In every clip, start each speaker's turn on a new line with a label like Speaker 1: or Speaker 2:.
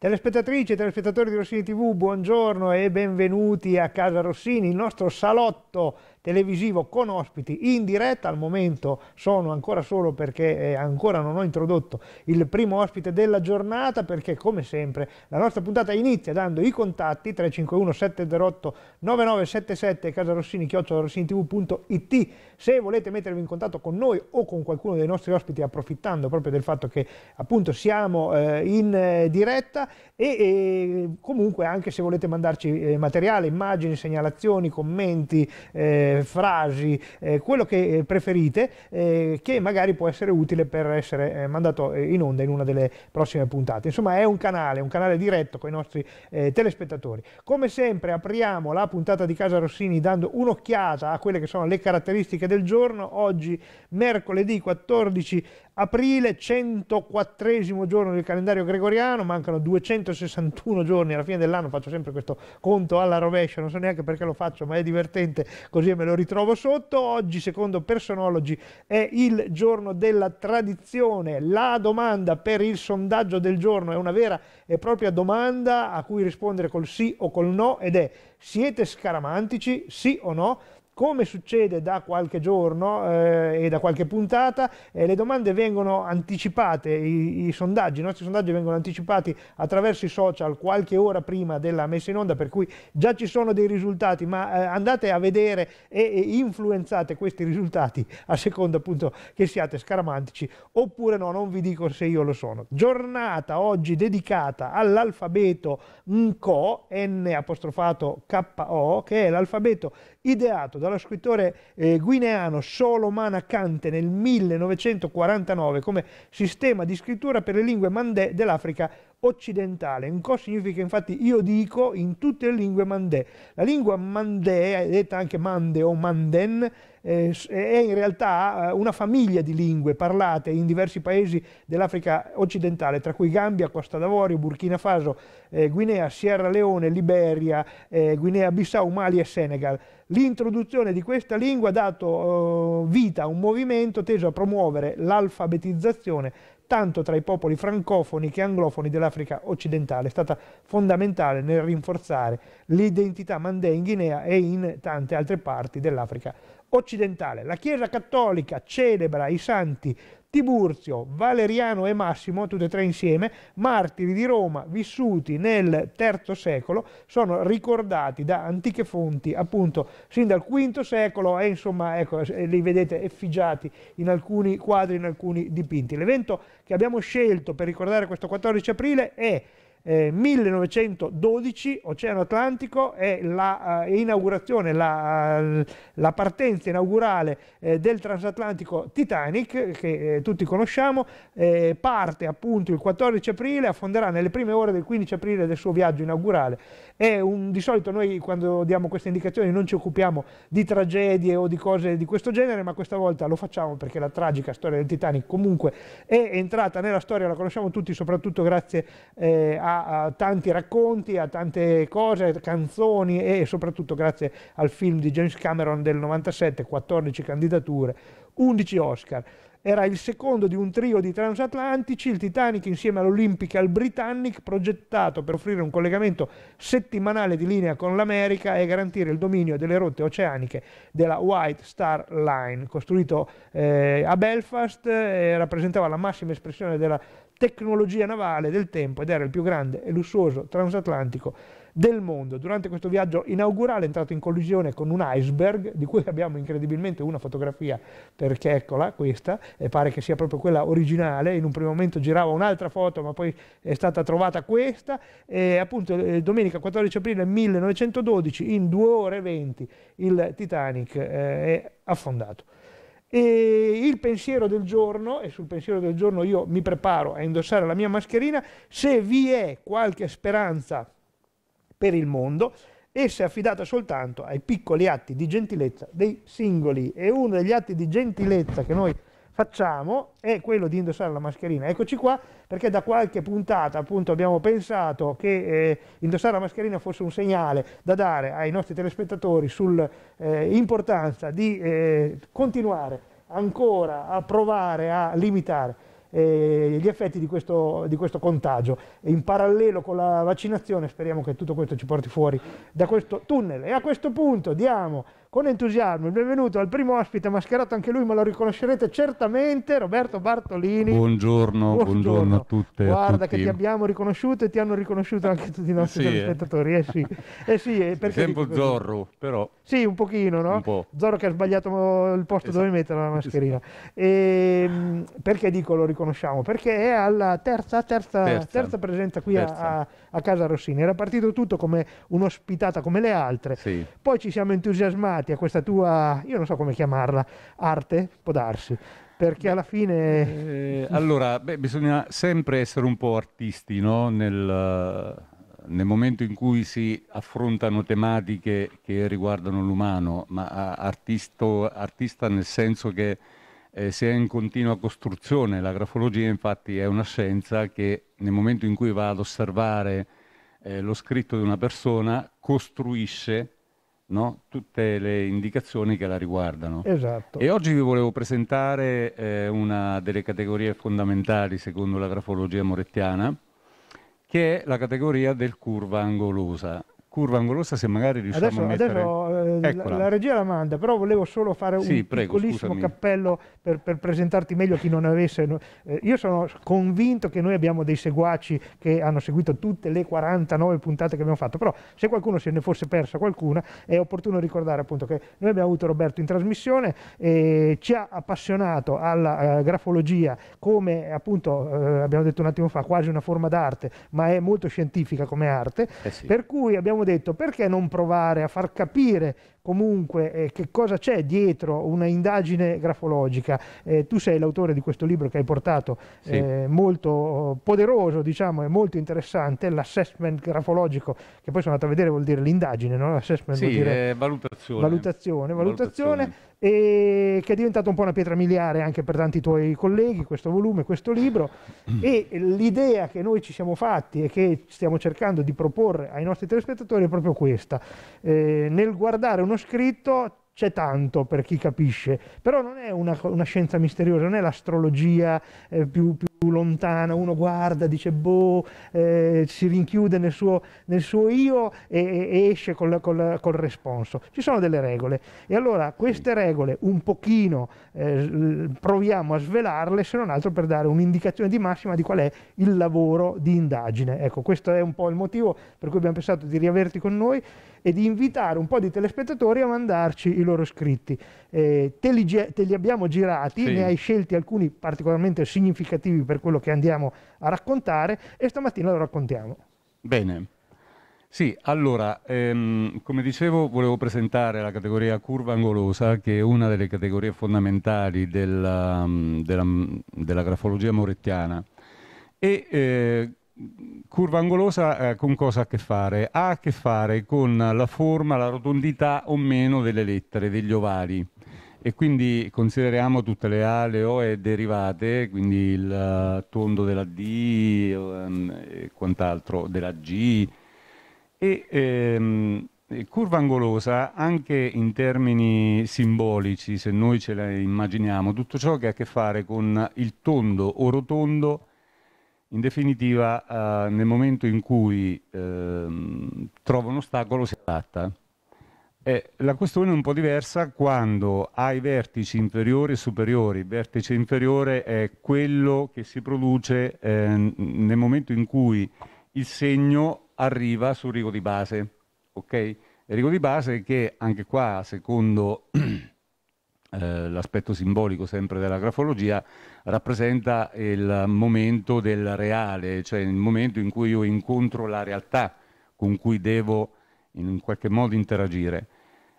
Speaker 1: Telespettatrici e telespettatori di Rossini TV, buongiorno e benvenuti a Casa Rossini, il nostro salotto televisivo con ospiti in diretta, al momento sono ancora solo perché eh, ancora non ho introdotto il primo ospite della giornata perché come sempre la nostra puntata inizia dando i contatti 351 708 9977 casarossini tv.it se volete mettervi in contatto con noi o con qualcuno dei nostri ospiti approfittando proprio del fatto che appunto siamo eh, in eh, diretta e, e, comunque anche se volete mandarci eh, materiale, immagini, segnalazioni, commenti, eh, eh, frasi, eh, quello che eh, preferite, che magari può essere utile per essere mandato in onda in una delle prossime puntate. Insomma è un canale, un canale diretto con i nostri telespettatori. Come sempre apriamo la puntata di Casa Rossini dando un'occhiata a quelle che sono le caratteristiche del giorno. Oggi mercoledì 14 aprile, 104 giorno del calendario gregoriano, mancano 261 giorni alla fine dell'anno, faccio sempre questo conto alla rovescia, non so neanche perché lo faccio, ma è divertente, così è me lo ritrovo sotto. Oggi, secondo Personology, è il giorno della tradizione. La domanda per il sondaggio del giorno è una vera e propria domanda a cui rispondere col sì o col no ed è siete scaramantici, sì o no? Come succede da qualche giorno eh, e da qualche puntata, eh, le domande vengono anticipate, i, i, sondaggi, i nostri sondaggi vengono anticipati attraverso i social qualche ora prima della messa in onda, per cui già ci sono dei risultati, ma eh, andate a vedere e, e, influenzate questi risultati a seconda appunto che siate scaramantici oppure no, non vi dico se io lo sono. Giornata oggi dedicata all'alfabeto NCO, N apostrofato KO, che è l'alfabeto ideato dallo scrittore eh, guineano Solomon Kante nel 1949 come sistema di scrittura per le lingue mandè dell'Africa occidentale. Nko significa infatti io dico in tutte le lingue mandè. La lingua mandè, detta anche mande o manden, eh, è in realtà eh, una famiglia di lingue parlate in diversi paesi dell'Africa occidentale, tra cui Gambia, Costa d'Avorio, Burkina Faso, eh, Guinea, Sierra Leone, Liberia, eh, Guinea-Bissau, Mali e Senegal. L'introduzione di questa lingua ha dato eh, vita a un movimento teso a promuovere l'alfabetizzazione tanto tra i popoli francofoni che anglofoni dell'Africa occidentale. È stata fondamentale nel rinforzare l'identità mandè in Guinea e in tante altre parti dell'Africa occidentale. La Chiesa cattolica celebra i santi Tiburzio, Valeriano e Massimo, tutti e tre insieme, martiri di Roma vissuti nel III secolo, sono ricordati da antiche fonti appunto sin dal V secolo e insomma ecco, eh, li vedete effigiati in alcuni quadri, in alcuni dipinti. L'evento che abbiamo scelto per ricordare questo 14 aprile è eh, 1912 Oceano Atlantico è l'inaugurazione, la, eh, la, eh, la, partenza inaugurale eh, del transatlantico Titanic che eh, tutti conosciamo, eh, parte appunto il 14 aprile, affonderà nelle prime ore del 15 aprile del suo viaggio inaugurale un, di solito noi quando diamo queste indicazioni non ci occupiamo di tragedie o di cose di questo genere, ma questa volta lo facciamo perché la tragica storia del Titanic comunque è entrata nella storia, la conosciamo tutti soprattutto grazie eh, a, a, tanti racconti, a tante cose, canzoni e soprattutto grazie al film di James Cameron del 97, 14 candidature, 11 Oscar era il secondo di un trio di transatlantici, il Titanic insieme all'Olympic e al Britannic, progettato per offrire un collegamento settimanale di linea con l'America e garantire il dominio delle rotte oceaniche della White Star Line. Costruito eh, a Belfast, eh, rappresentava la massima espressione della tecnologia navale del tempo ed era il più grande e lussuoso transatlantico del mondo. Durante questo viaggio inaugurale è entrato in collisione con un iceberg, di cui abbiamo incredibilmente una fotografia, perché eccola questa, e pare che sia proprio quella originale, in un primo momento girava un'altra foto, ma poi è stata trovata questa, e appunto eh, domenica 14 aprile 1912, in due ore e 20, il Titanic eh, è affondato. E il pensiero del giorno, e sul pensiero del giorno io mi preparo a indossare la mia mascherina, se vi è qualche speranza per il mondo, essa è affidata soltanto ai piccoli atti di gentilezza dei singoli e uno degli atti di gentilezza che noi facciamo è quello di indossare la mascherina. Eccoci qua perché da qualche puntata appunto abbiamo pensato che eh, indossare la mascherina fosse un segnale da dare ai nostri telespettatori sull'importanza eh, di eh, continuare ancora a provare a limitare eh, gli effetti di questo, di questo contagio. in parallelo con la vaccinazione speriamo che tutto questo ci porti fuori da questo tunnel. E a questo punto diamo con entusiasmo il benvenuto al primo ospite mascherato anche lui, ma lo riconoscerete certamente, Roberto Bartolini.
Speaker 2: Buongiorno, buongiorno, buongiorno a tutte. Guarda a che ti
Speaker 1: abbiamo riconosciuto e ti hanno riconosciuto anche tutti i nostri sì, eh. telespettatori. Eh. eh sì, eh sì perché... Sempre Zorro, però. Sì, un pochino, no? Un po'. Zorro che ha sbagliato il posto esatto. dove mettere la mascherina. E, ehm, perché dico lo riconosciamo? Perché è alla terza, terza, terza. terza presenza qui terza. A, a Casa Rossini. Era partito tutto come un'ospitata
Speaker 2: come le altre. Sì.
Speaker 1: Poi ci siamo entusiasmati legati a questa tua, io non so come chiamarla, arte, può darsi. Perché alla fine... Eh, allora,
Speaker 2: beh, bisogna sempre essere un po' artisti, no? Nel, nel momento in cui si affrontano tematiche che riguardano l'umano, ma artisto, artista nel senso che eh, si è in continua costruzione. La grafologia infatti è una scienza che nel momento in cui va ad osservare eh, lo scritto di una persona costruisce no? tutte le indicazioni che la riguardano. Esatto. E oggi vi volevo presentare eh, una delle categorie fondamentali secondo la grafologia morettiana, che è la categoria del curva angolosa curva angolosa se magari riusciamo adesso, a mettere... Adesso eh, la, la,
Speaker 1: regia la manda, però volevo solo fare sì, un prego, piccolissimo scusami. cappello per, per, presentarti meglio chi non avesse... Eh, io sono convinto che noi abbiamo dei seguaci che hanno seguito tutte le 49 puntate che abbiamo fatto, però se qualcuno se ne fosse persa qualcuna è opportuno ricordare appunto che noi abbiamo avuto Roberto in trasmissione e ci ha appassionato alla uh, grafologia come appunto uh, abbiamo detto un attimo fa quasi una forma d'arte ma è molto scientifica come arte eh sì. per cui abbiamo detto perché non provare a far capire comunque eh, che cosa c'è dietro una indagine grafologica. Eh, tu sei l'autore di questo libro che hai portato, sì. eh, molto oh, poderoso diciamo, e molto interessante, l'assessment grafologico, che poi sono andato a vedere vuol dire l'indagine, no? l'assessment sì, vuol dire eh,
Speaker 2: valutazione. Valutazione, valutazione.
Speaker 1: valutazione e che è diventato un po' una pietra miliare anche per tanti tuoi colleghi, questo volume, questo libro, mm. e l'idea che noi ci siamo fatti e che stiamo cercando di proporre ai nostri telespettatori è proprio questa. Eh, nel guardare uno scritto c'è tanto per chi capisce, però non è una, una scienza misteriosa, non è l'astrologia eh, più, più, lontana, uno guarda, dice boh, eh, si rinchiude nel suo, nel suo io e, e esce col, col, col, responso. Ci sono delle regole e allora queste regole un pochino eh, proviamo a svelarle, se non altro per dare un'indicazione di massima di qual è il lavoro di indagine. Ecco, questo è un po' il motivo per cui abbiamo pensato di riaverti con noi e di invitare un po' di telespettatori a mandarci i loro scritti. Eh, te, li, te, li, abbiamo girati, sì. ne hai scelti alcuni particolarmente significativi per quello che andiamo a raccontare e stamattina lo raccontiamo.
Speaker 2: Bene. Sì, allora, ehm, come dicevo, volevo presentare la categoria curva angolosa, che è una delle categorie fondamentali della, della, della grafologia morettiana. E eh, curva angolosa eh, con cosa ha a che fare? Ha a che fare con la forma, la rotondità o meno delle lettere, degli ovali. e quindi consideriamo tutte le A, le O e derivate, quindi il eh, tondo della D ehm, e quant'altro, della G. E ehm, curva angolosa anche in termini simbolici, se noi ce la immaginiamo, tutto ciò che ha a che fare con il tondo o rotondo in definitiva eh, nel momento in cui eh, trova un ostacolo si adatta. Eh, la questione è un po' diversa quando hai vertici inferiori e superiori. Il vertice inferiore è quello che si produce ehm, nel momento in cui il segno arriva sul rigo di base. Okay? Il rigo di base che anche qua, secondo Eh, l'aspetto simbolico sempre della grafologia, rappresenta il momento del reale, cioè il momento in cui io incontro la realtà con cui devo in qualche modo interagire.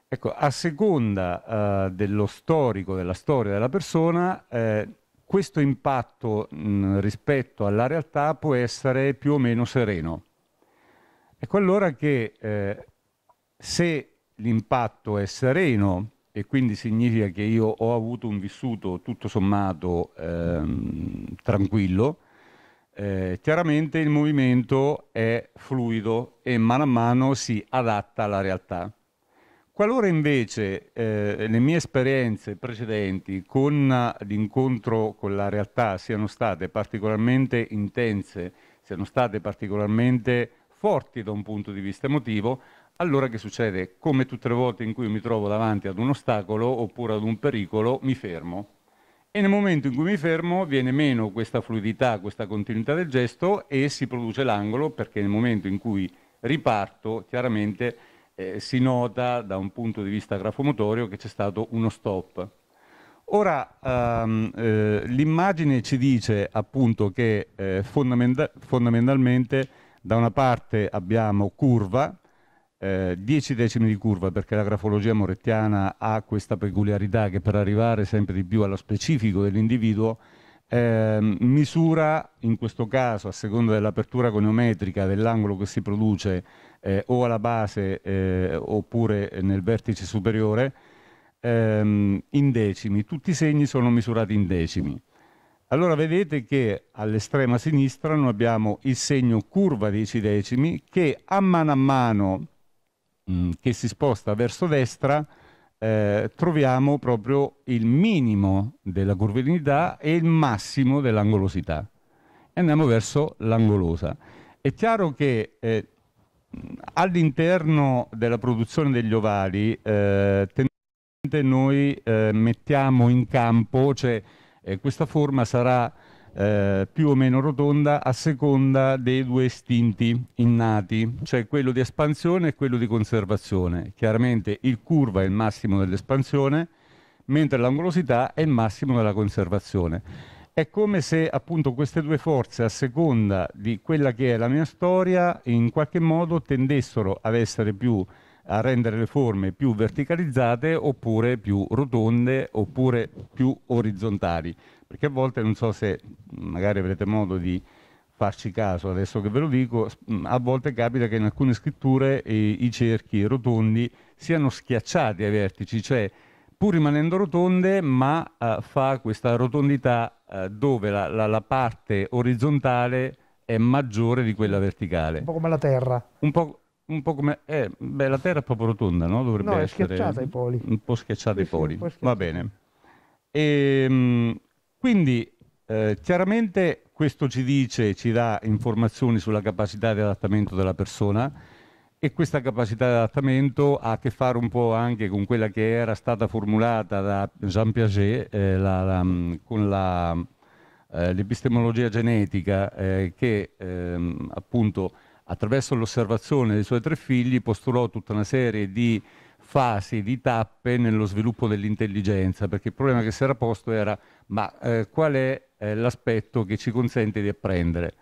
Speaker 2: Ecco, a seconda eh, dello storico, della storia della persona, eh, questo impatto mh, rispetto alla realtà può essere più o meno sereno. Ecco allora che eh, se l'impatto è sereno, e quindi significa che io ho avuto un vissuto tutto sommato ehm, tranquillo. Eh, chiaramente il movimento è fluido e mano a mano si adatta alla realtà. Qualora invece eh, le mie esperienze precedenti con l'incontro con la realtà siano state particolarmente intense, siano state particolarmente forti da un punto di vista emotivo, allora che succede? Come tutte le volte in cui mi trovo davanti ad un ostacolo oppure ad un pericolo, mi fermo. E nel momento in cui mi fermo viene meno questa fluidità, questa continuità del gesto e si produce l'angolo perché nel momento in cui riparto chiaramente eh, si nota da un punto di vista grafomotorio che c'è stato uno stop. Ora, um, eh, l'immagine ci dice appunto che eh, fondamenta- fondamentalmente da una parte abbiamo curva, 10 eh, decimi di curva perché la grafologia morettiana ha questa peculiarità che per arrivare sempre di più allo specifico dell'individuo eh, misura in questo caso a seconda dell'apertura coniometrica dell'angolo che si produce eh, o alla base eh, oppure nel vertice superiore ehm, in decimi tutti i segni sono misurati in decimi allora vedete che all'estrema sinistra noi abbiamo il segno curva 10 decimi che a mano a mano Mm, che si sposta verso destra, eh, troviamo proprio il minimo della curvilinità e il massimo dell'angolosità. E andiamo verso l'angolosa. È chiaro che eh, all'interno della produzione degli ovali, eh, tendenzialmente noi eh, mettiamo in campo, cioè eh, questa forma sarà eh, più o meno rotonda a seconda dei due istinti innati, cioè quello di espansione e quello di conservazione. Chiaramente il curva è il massimo dell'espansione, mentre l'angolosità è il massimo della conservazione. È come se appunto queste due forze, a seconda di quella che è la mia storia, in qualche modo tendessero ad essere più a rendere le forme più verticalizzate oppure più rotonde oppure più orizzontali perché a volte non so se magari avrete modo di farci caso adesso che ve lo dico, mm, a volte capita che in alcune scritture eh, i cerchi rotondi siano schiacciati ai vertici, cioè pur rimanendo rotonde, ma eh, fa questa rotondità eh, dove la, la, la, parte orizzontale è maggiore di quella verticale. Un po' come la Terra. Un po', un po come... Eh, beh, la Terra è proprio rotonda, no? Dovrebbe no, è essere... schiacciata ai poli. Un po' schiacciata sì, ai poli. Sì, schiacciata. Va bene. E, ehm, mh, quindi eh, chiaramente questo ci dice, ci dà informazioni sulla capacità di adattamento della persona e questa capacità di adattamento ha a che fare un po' anche con quella che era stata formulata da Jean Piaget eh, la, la, mm, con la, eh, l'epistemologia genetica eh, che ehm, appunto attraverso l'osservazione dei suoi tre figli postulò tutta una serie di fasi, di tappe nello sviluppo dell'intelligenza, perché il problema che si era posto era ma eh, qual è eh, l'aspetto che ci consente di apprendere?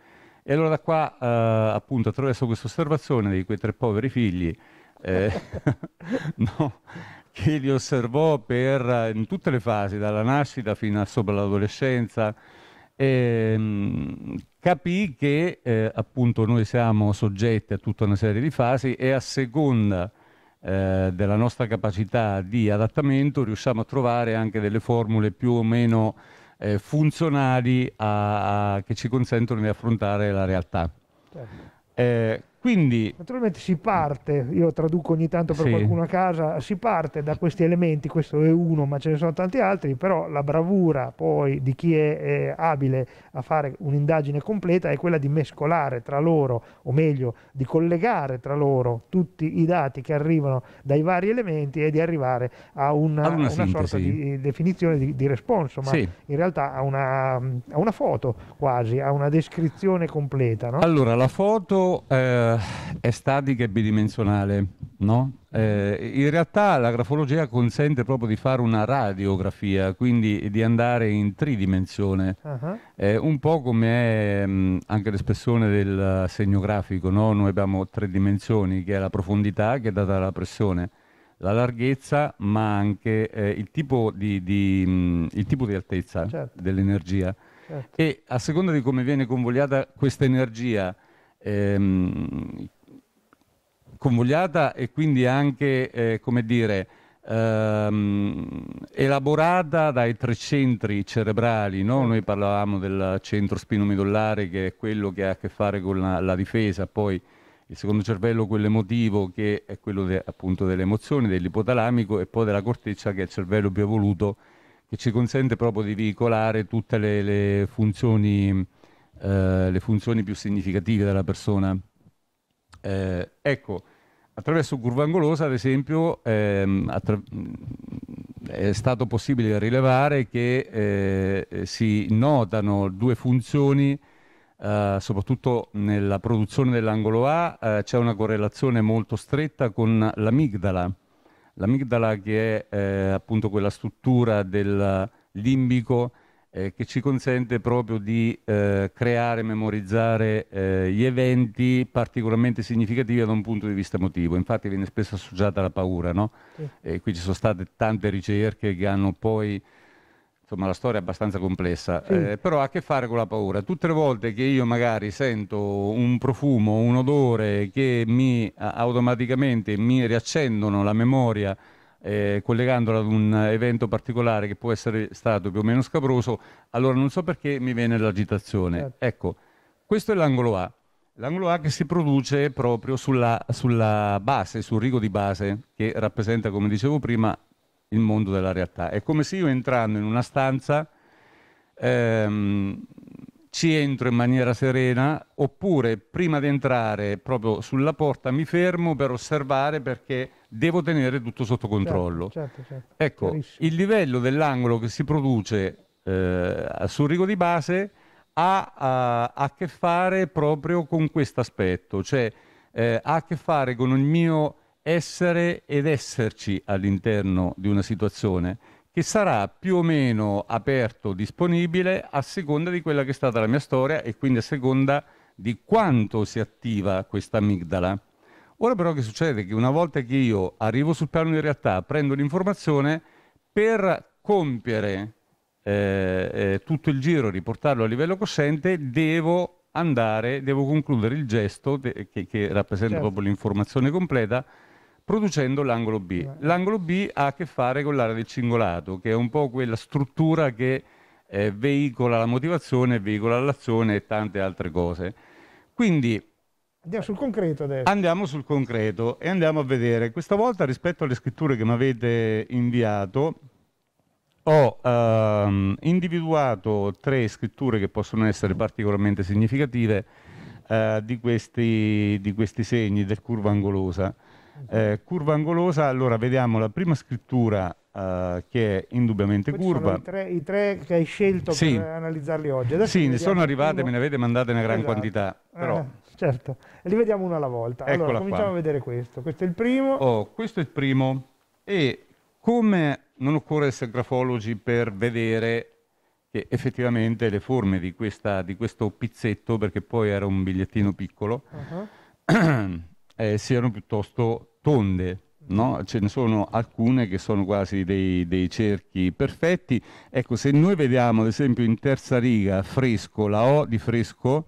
Speaker 2: E allora da qua, eh, appunto, attraverso questa osservazione di quei tre poveri figli, eh, no, che li osservò per, in tutte le fasi, dalla nascita fino a sopra l'adolescenza, ehm, capì che eh, appunto noi siamo soggetti a tutta una serie di fasi e a seconda eh, della nostra capacità di adattamento riusciamo a trovare anche delle formule più o meno eh, funzionali a, a, che ci consentono di affrontare la realtà. Certo. Eh, quindi,
Speaker 1: Naturalmente si parte, io traduco ogni tanto per sì. qualcuno a casa, si parte da questi elementi, questo è uno ma ce ne sono tanti altri, però la bravura poi di chi è, è abile a fare un'indagine completa è quella di mescolare tra loro, o meglio di collegare tra loro tutti i dati che arrivano dai vari elementi e di arrivare a una, una sorta di definizione di, di responso, ma sì. in realtà a una, a una, foto quasi, a una descrizione completa. No?
Speaker 2: Allora la foto... Eh eh, è statica e bidimensionale, no? eh, in realtà la grafologia consente proprio di fare una radiografia, quindi di andare in tridimensione, uh-huh. eh, un po' come è mh, mm, anche l'espressione del segno grafico, no? noi abbiamo tre dimensioni, che è la profondità che è data dalla pressione, la larghezza ma anche eh, il, tipo di, di, mh, mm, il, tipo di, altezza certo. dell'energia certo. e a seconda di come viene convogliata questa energia, ehm, convogliata e quindi anche, eh, come dire, ehm, elaborata dai tre centri cerebrali. No? Noi parlavamo del centro spinomedollare che è quello che ha a che fare con la, la difesa, poi il secondo cervello, quello emotivo, che è quello de, appunto delle emozioni, dell'ipotalamico e poi della corteccia, che è il cervello più evoluto, che ci consente proprio di veicolare tutte le, le funzioni eh, le funzioni più significative della persona. Eh, ecco, attraverso curva angolosa, ad esempio, ehm, attra mm, è stato possibile rilevare che eh, si notano due funzioni, eh, soprattutto nella produzione dell'angolo A, eh, c'è una correlazione molto stretta con l'amigdala. L'amigdala che è eh, appunto quella struttura del limbico eh, che ci consente proprio di eh, creare, memorizzare eh, gli eventi particolarmente significativi da un punto di vista emotivo. Infatti viene spesso associata la paura, no? Sì. E qui ci sono state tante ricerche che hanno poi... Insomma, la storia è abbastanza complessa, sì. Eh, però ha a che fare con la paura. Tutte le volte che io magari sento un profumo, un odore che mi automaticamente mi riaccendono la memoria eh, collegandola ad un evento particolare che può essere stato più o meno scabroso, allora non so perché mi viene l'agitazione. Certo. Ecco, questo è l'angolo A. L'angolo A che si produce proprio sulla, sulla base, sul rigo di base, che rappresenta, come dicevo prima, il mondo della realtà. È come se io entrando in una stanza... Ehm, ci entro in maniera serena oppure prima di entrare proprio sulla porta mi fermo per osservare perché devo tenere tutto sotto certo, controllo. Certo, certo, certo. Ecco, Carissimo. il livello dell'angolo che si produce eh, sul rigo di base ha a, a, che fare proprio con questo aspetto, cioè eh, ha a che fare con il mio essere ed esserci all'interno di una situazione che sarà più o meno aperto, disponibile a seconda di quella che è stata la mia storia e quindi a seconda di quanto si attiva questa amigdala. Ora però che succede? Che una volta che io arrivo sul piano di realtà, prendo l'informazione, per compiere eh, eh, tutto il giro, riportarlo a livello cosciente, devo andare, devo concludere il gesto de- che, che, rappresenta certo. proprio l'informazione completa, producendo l'angolo B. L'angolo B ha a che fare con l'area del cingolato, che è un po' quella struttura che eh, veicola la motivazione, veicola l'azione e tante altre cose. Quindi
Speaker 1: andiamo sul concreto adesso.
Speaker 2: Andiamo sul concreto e andiamo a vedere. Questa volta rispetto alle scritture che mi avete inviato ho ehm, individuato tre scritture che possono essere particolarmente significative eh, di, questi, di questi segni del curva angolosa. Eh, curva angolosa, allora vediamo la prima scrittura Uh, che è indubbiamente Questi curva. I tre,
Speaker 1: i, tre, che hai scelto sì. per analizzarli oggi. Adesso sì, ne sono arrivate, me ne
Speaker 2: avete mandate una gran esatto. quantità. Però...
Speaker 1: Eh, certo, li vediamo uno alla volta. Eccola allora, cominciamo qua. a vedere questo. Questo è il primo. Oh,
Speaker 2: questo è il primo. E come non occorre essere grafologi per vedere che effettivamente le forme di, questa, di questo pizzetto, perché poi era un bigliettino piccolo, uh -huh. eh, siano piuttosto tonde. No? Ce ne sono alcune che sono quasi dei, dei, cerchi perfetti. Ecco, se noi vediamo ad esempio in terza riga fresco, la O di fresco,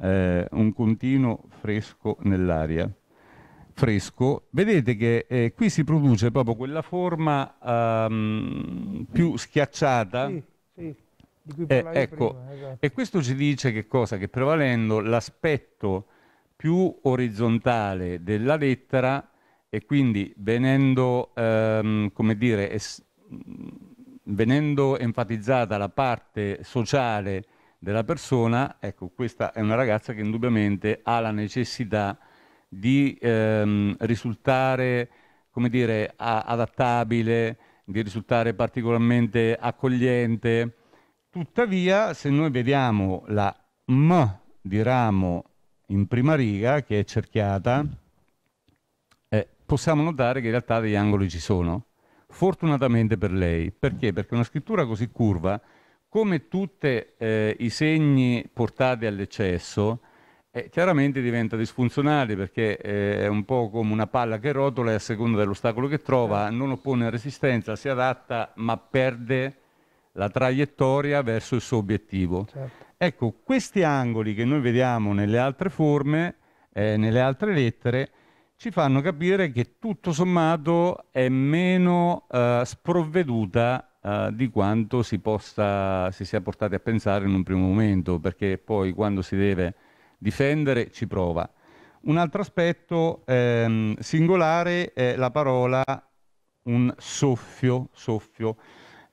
Speaker 2: eh, un continuo fresco nell'aria, fresco, vedete che eh, qui si produce proprio quella forma um, più schiacciata. Sì, sì.
Speaker 3: Eh, ecco, prima, esatto. e
Speaker 2: questo ci dice che cosa? Che prevalendo l'aspetto più orizzontale della lettera e quindi venendo, ehm, come dire, es- venendo enfatizzata la parte sociale della persona, ecco, questa è una ragazza che indubbiamente ha la necessità di ehm, risultare, come dire, a- adattabile, di risultare particolarmente accogliente. Tuttavia, se noi vediamo la M di ramo in prima riga, che è cerchiata, eh, possiamo notare che in realtà degli angoli ci sono. Fortunatamente per lei. Perché? Perché una scrittura così curva, come tutti eh, i segni portati all'eccesso, eh, chiaramente diventa disfunzionale perché eh, è un po' come una palla che rotola e a seconda dell'ostacolo che trova non oppone resistenza, si adatta ma perde la traiettoria verso il suo obiettivo. Certo. Ecco, questi angoli che noi vediamo nelle altre forme, eh, nelle altre lettere, ci fanno capire che tutto sommato è meno eh, sprovveduta eh, di quanto si, possa, si sia portati a pensare in un primo momento, perché poi quando si deve difendere ci prova. Un altro aspetto ehm, singolare è la parola un soffio, soffio.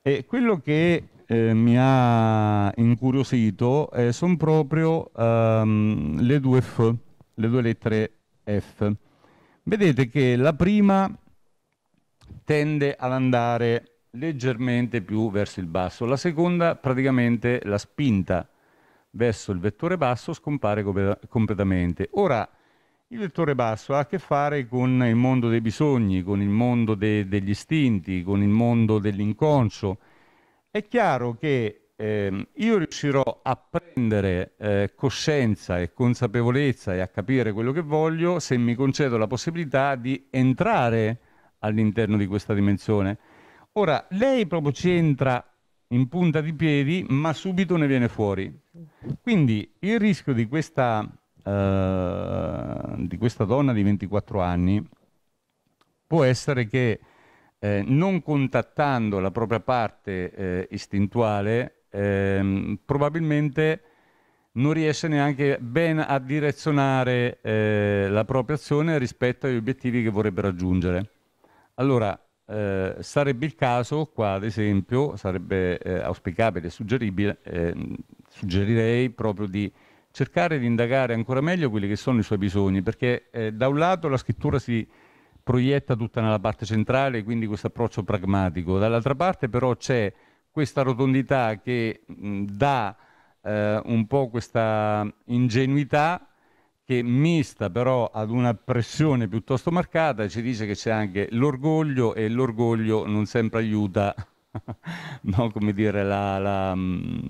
Speaker 2: E quello che eh, mi ha incuriosito eh, sono proprio ehm, le due F, le due lettere F. Vedete che la prima tende ad andare leggermente più verso il basso, la seconda praticamente la spinta verso il vettore basso scompare com completamente. Ora, il vettore basso ha a che fare con il mondo dei bisogni, con il mondo de degli istinti, con il mondo dell'inconscio, è chiaro che eh, io riuscirò a prendere eh, coscienza e consapevolezza e a capire quello che voglio se mi concedo la possibilità di entrare all'interno di questa dimensione. Ora, lei proprio ci entra in punta di piedi, ma subito ne viene fuori. Quindi il rischio di questa, eh, di questa donna di 24 anni può essere che eh, non contattando la propria parte eh, istintuale, ehm, probabilmente non riesce neanche ben a direzionare eh, la propria azione rispetto agli obiettivi che vorrebbe raggiungere. Allora, eh, sarebbe il caso, qua ad esempio, sarebbe eh, auspicabile e suggeribile, ehm, suggerirei proprio di cercare di indagare ancora meglio quelli che sono i suoi bisogni, perché da un lato la scrittura si proietta tutta nella parte centrale, quindi questo approccio pragmatico. Dall'altra parte però c'è questa rotondità che mh, dà eh, un po' questa ingenuità che mista però ad una pressione piuttosto marcata ci dice che c'è anche l'orgoglio e l'orgoglio non sempre aiuta no, dire, la, la, mh,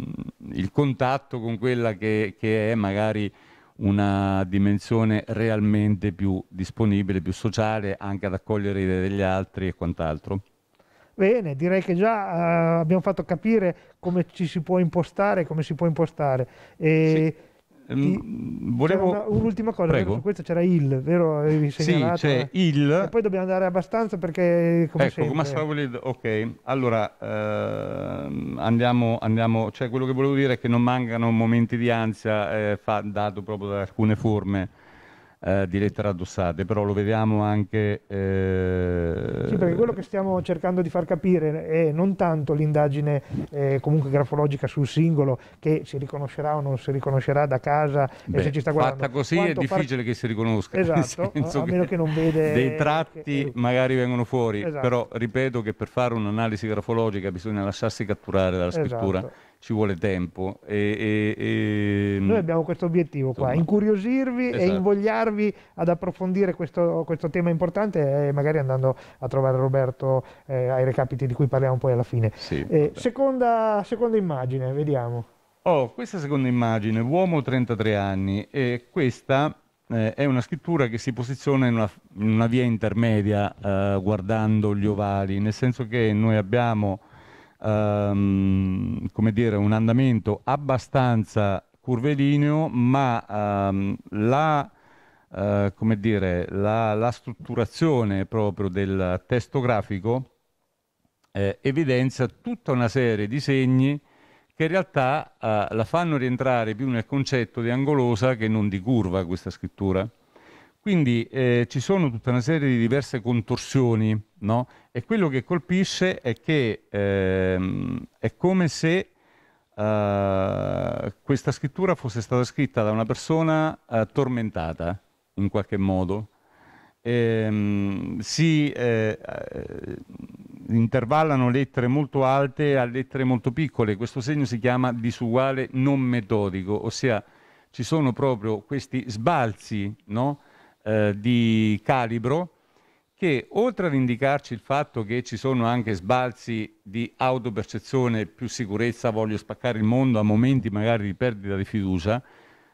Speaker 2: il contatto con quella che, che è magari una dimensione realmente più disponibile, più sociale, anche ad accogliere idee degli altri e quant'altro.
Speaker 1: Bene, direi che già uh, abbiamo fatto capire come ci si può impostare, come si può impostare. E... Sì Mm, volevo... un'ultima cosa, Prego. su questo c'era il, vero? Sì, c'è eh. il. E poi dobbiamo andare abbastanza perché... Come ecco, sempre... come
Speaker 2: solito, ok. Allora, ehm, andiamo, andiamo, cioè quello che volevo dire è che non mancano momenti di ansia eh, fa, dato proprio da alcune forme eh, di lettera dossate, però lo vediamo anche... Eh... Sì, perché quello
Speaker 1: che stiamo cercando di far capire è non tanto l'indagine eh, comunque grafologica sul singolo, che si riconoscerà o non si riconoscerà da casa Beh, e se ci sta guardando. Fatta così è difficile far... che si riconosca. Esatto, a meno che, che non vede... Dei tratti
Speaker 2: che... Eh, magari vengono fuori, esatto. però ripeto che per fare un'analisi grafologica bisogna lasciarsi catturare dalla scrittura. Esatto ci vuole tempo. E, e, e... Mm, noi
Speaker 1: abbiamo questo obiettivo qua, incuriosirvi esatto. e invogliarvi ad approfondire questo, questo, tema importante e magari andando a trovare Roberto eh, ai recapiti di cui parliamo poi alla fine. Sì, eh, seconda, seconda immagine, vediamo.
Speaker 2: Oh, questa seconda immagine, uomo 33 anni, e questa eh, è una scrittura che si posiziona in una, in una via intermedia eh, guardando gli ovali, nel senso che noi abbiamo um, come dire, un andamento abbastanza curvilineo, ma um, la, uh, come dire, la, la, strutturazione proprio del testo grafico eh, evidenzia tutta una serie di segni che in realtà eh, la fanno rientrare più nel concetto di angolosa che non di curva questa scrittura. Quindi eh, ci sono tutta una serie di diverse contorsioni, no? E quello che colpisce è che ehm, è come se eh, questa scrittura fosse stata scritta da una persona eh, tormentata, in qualche modo. E, ehm, si eh, eh, intervallano lettere molto alte a lettere molto piccole. Questo segno si chiama disuguale non metodico, ossia ci sono proprio questi sbalzi, no? Eh, di calibro che oltre ad indicarci il fatto che ci sono anche sbalzi di autopercezione, più sicurezza, voglio spaccare il mondo a momenti magari di perdita di fiducia,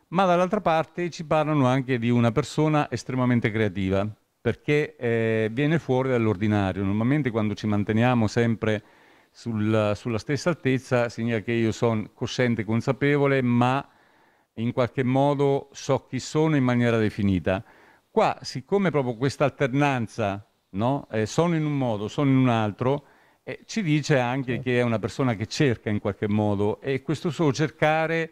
Speaker 2: ma dall'altra parte ci parlano anche di una persona estremamente creativa, perché eh, viene fuori dall'ordinario. Normalmente quando ci manteniamo sempre sul, sulla stessa altezza significa che io sono cosciente e consapevole, ma in qualche modo so chi sono in maniera definita. Qua, siccome proprio questa alternanza, no? eh, sono in un modo, sono in un altro, eh, ci dice anche certo. che è una persona che cerca in qualche modo e questo suo cercare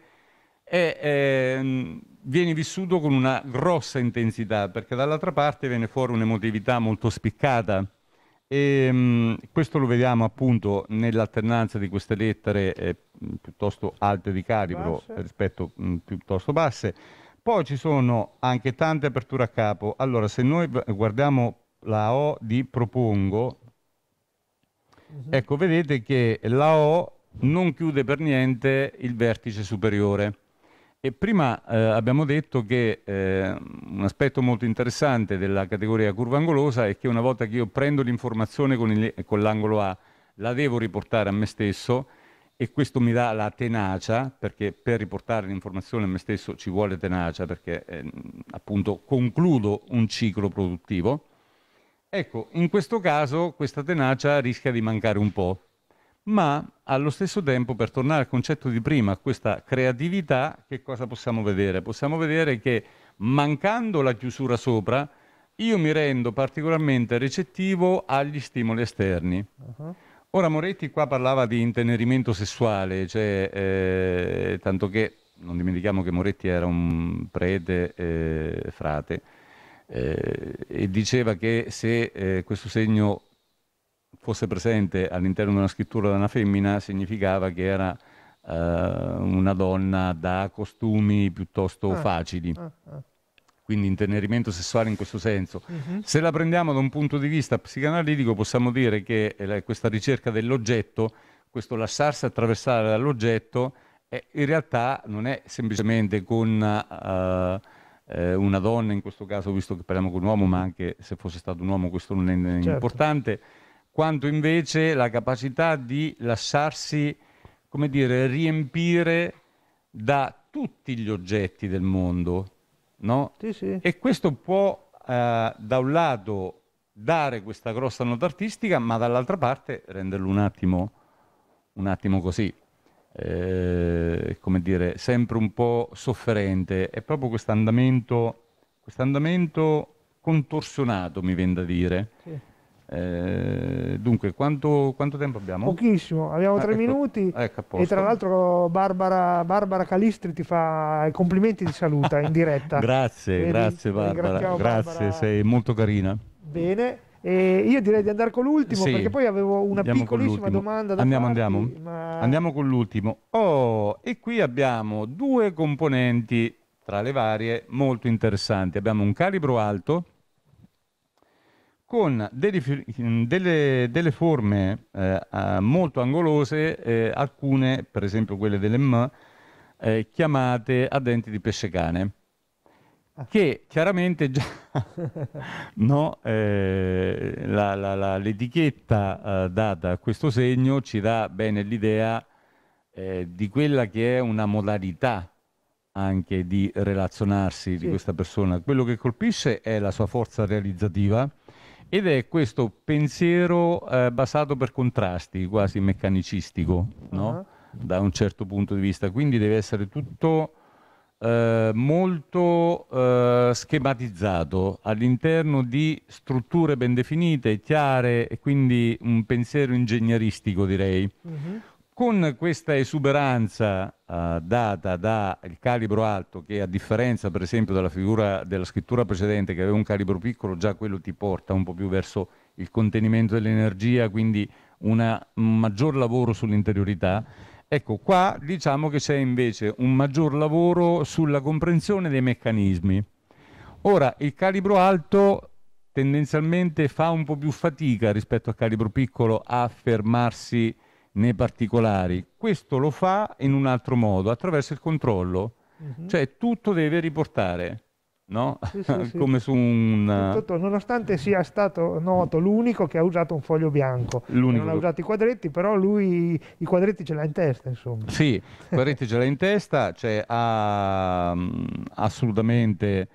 Speaker 2: è, è, ehm, viene vissuto con una grossa intensità, perché dall'altra parte viene fuori un'emotività molto spiccata. E, ehm, mh, questo lo vediamo appunto nell'alternanza di queste lettere eh, piuttosto alte di calibro basse. rispetto mh, piuttosto basse poi ci sono anche tante aperture a capo. Allora, se noi guardiamo la O di propongo, mhm. ecco, vedete che la O non chiude per niente il vertice superiore. E prima eh, abbiamo detto che eh, un aspetto molto interessante della categoria curva angolosa è che una volta che io prendo l'informazione con l'angolo A, la devo riportare a me stesso e questo mi dà la tenacia, perché per riportare l'informazione a me stesso ci vuole tenacia, perché eh, appunto concludo un ciclo produttivo. Ecco, in questo caso questa tenacia rischia di mancare un po', ma allo stesso tempo, per tornare al concetto di prima, questa creatività, che cosa possiamo vedere? Possiamo vedere che mancando la chiusura sopra, io mi rendo particolarmente recettivo agli stimoli esterni. Uh -huh. Ora Moretti qua parlava di intenerimento sessuale, cioè, eh, tanto che non dimentichiamo che Moretti era un prete eh, frate eh, e diceva che se eh, questo segno fosse presente all'interno di una scrittura di una femmina significava che era eh, una donna da costumi piuttosto ah, facili. Ah, ah quindi intenerimento sessuale in questo senso. Uh-huh. Se la prendiamo da un punto di vista psicanalitico possiamo dire che eh, questa ricerca dell'oggetto, questo lasciarsi attraversare dall'oggetto, eh, in realtà non è semplicemente con uh, eh, una donna, in questo caso visto che parliamo con un uomo, ma anche se fosse stato un uomo questo non è certo. importante, quanto invece la capacità di lasciarsi, come dire, riempire da tutti gli oggetti del mondo, no? Sì, sì. E questo può, eh, da un lato, dare questa grossa nota artistica, ma dall'altra parte renderlo un attimo, un attimo così, eh, come dire, sempre un po' sofferente. È proprio questo andamento, quest andamento contorsionato, mi viene da dire. Sì eh, dunque, quanto, quanto, tempo abbiamo?
Speaker 1: Pochissimo, abbiamo ah, tre ecco, minuti ah, ecco e tra l'altro Barbara, Barbara, Calistri ti fa i complimenti di saluta in diretta.
Speaker 2: grazie, Vedi? grazie Barbara, grazie, Barbara. sei molto carina.
Speaker 1: Bene, e io direi di andare con l'ultimo sì, perché poi avevo una piccolissima domanda da andiamo, farti,
Speaker 2: andiamo. Ma... andiamo con l'ultimo. Oh, e qui abbiamo due componenti tra le varie molto interessanti. Abbiamo un calibro alto con delle, mm, delle, delle forme eh, molto angolose, eh, alcune, per esempio quelle dell'M, eh, chiamate a denti di pesce cane, ah. che chiaramente già no, eh, la, la, la, l'etichetta eh, data a questo segno ci dà bene l'idea eh, di quella che è una modalità anche di relazionarsi sì. di questa persona. Quello che colpisce è la sua forza realizzativa, ed è questo pensiero eh, basato per contrasti, quasi meccanicistico, no? uh-huh. da un certo punto di vista. Quindi deve essere tutto eh, molto eh, schematizzato all'interno di strutture ben definite, chiare, e quindi un pensiero ingegneristico direi. Uh-huh con questa esuberanza eh, data dal calibro alto, che a differenza per esempio della, figura, della scrittura precedente che aveva un calibro piccolo, già quello ti porta un po' più verso il contenimento dell'energia, quindi una, un maggior lavoro sull'interiorità, Ecco, qua diciamo che c'è invece un maggior lavoro sulla comprensione dei meccanismi. Ora, il calibro alto tendenzialmente fa un po' più fatica rispetto al calibro piccolo a fermarsi nei particolari. Questo lo fa in un altro modo, attraverso il controllo. Mm-hmm. Cioè tutto deve riportare. No? Sì, sì, sì. come su un
Speaker 1: tutto, nonostante sia stato noto l'unico che ha usato un foglio bianco l'unico. non ha usato i quadretti però lui i quadretti ce l'ha in testa insomma
Speaker 2: sì i quadretti ce l'ha in testa cioè ha mm, assolutamente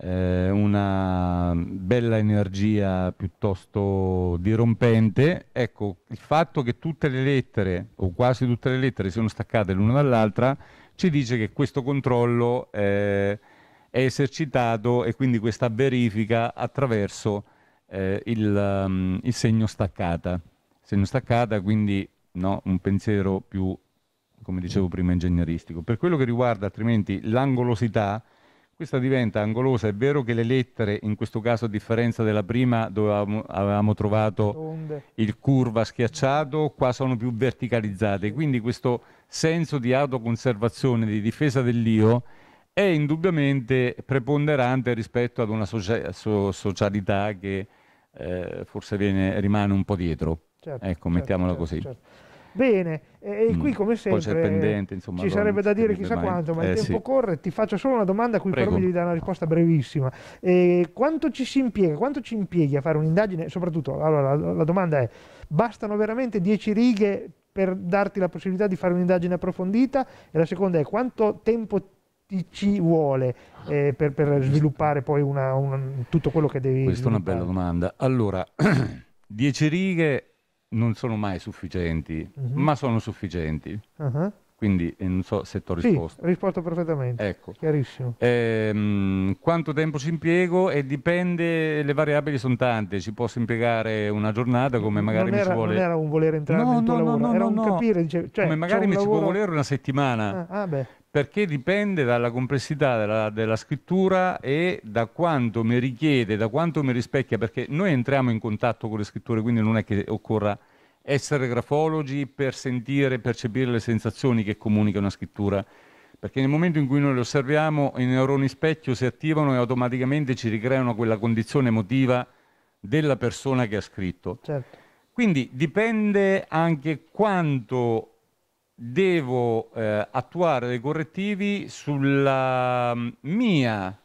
Speaker 2: eh, una bella energia piuttosto dirompente. Ecco, il fatto che tutte le lettere, o quasi tutte le lettere, siano staccate l'una dall'altra, ci dice che questo controllo eh, è esercitato e quindi questa verifica attraverso eh, il, um, il, segno staccata. Segno staccata, quindi no, un pensiero più, come dicevo prima, ingegneristico. Per quello che riguarda altrimenti l'angolosità, questa diventa angolosa, è vero che le lettere, in questo caso a differenza della prima dove avevamo trovato il curva schiacciato, qua sono più verticalizzate, quindi questo senso di autoconservazione, di difesa dell'io, è indubbiamente preponderante rispetto ad una socialità che eh, forse viene, rimane un po' dietro. Certo, ecco, certo, mettiamola certo, così. Certo.
Speaker 1: Bene, e, e qui mm. come sempre eh, insomma, ci sarebbe da dire chissà mai. quanto, ma eh, il tempo sì. corre. Ti faccio solo una domanda a cui Prego. però mi devi dare una risposta brevissima. Eh, quanto ci si impiega, quanto ci impieghi a fare un'indagine? Soprattutto, allora, la, la domanda è, bastano veramente dieci righe per darti la possibilità di fare un'indagine approfondita? E la seconda è, quanto tempo ci vuole eh, per, per, sviluppare poi una, una, tutto quello che devi Questa sviluppare.
Speaker 2: è una bella domanda. Allora, 10 righe non sono mai sufficienti, uh-huh. ma sono sufficienti. Uh-huh. Quindi eh, non so se ti ho risposto. Sì,
Speaker 1: risposto perfettamente. Ecco. Chiarissimo.
Speaker 2: Ehm, quanto tempo ci impiego? E dipende, le variabili sono tante, ci posso impiegare una giornata come magari era, mi ci vuole... Non era
Speaker 1: un voler entrare no, nel no, tuo no, lavoro, no, era no, un capire, cioè, come magari mi lavoro... ci può volere
Speaker 2: una settimana. Ah, ah beh perché dipende dalla complessità della, della, scrittura e da quanto mi richiede, da quanto mi rispecchia, perché noi entriamo in contatto con le scritture, quindi non è che occorra essere grafologi per sentire, percepire le sensazioni che comunica una scrittura, perché nel momento in cui noi le osserviamo i neuroni specchio si attivano e automaticamente ci ricreano quella condizione emotiva della persona che ha scritto. Certo. Quindi dipende anche quanto devo eh, attuare dei correttivi sulla mm, mia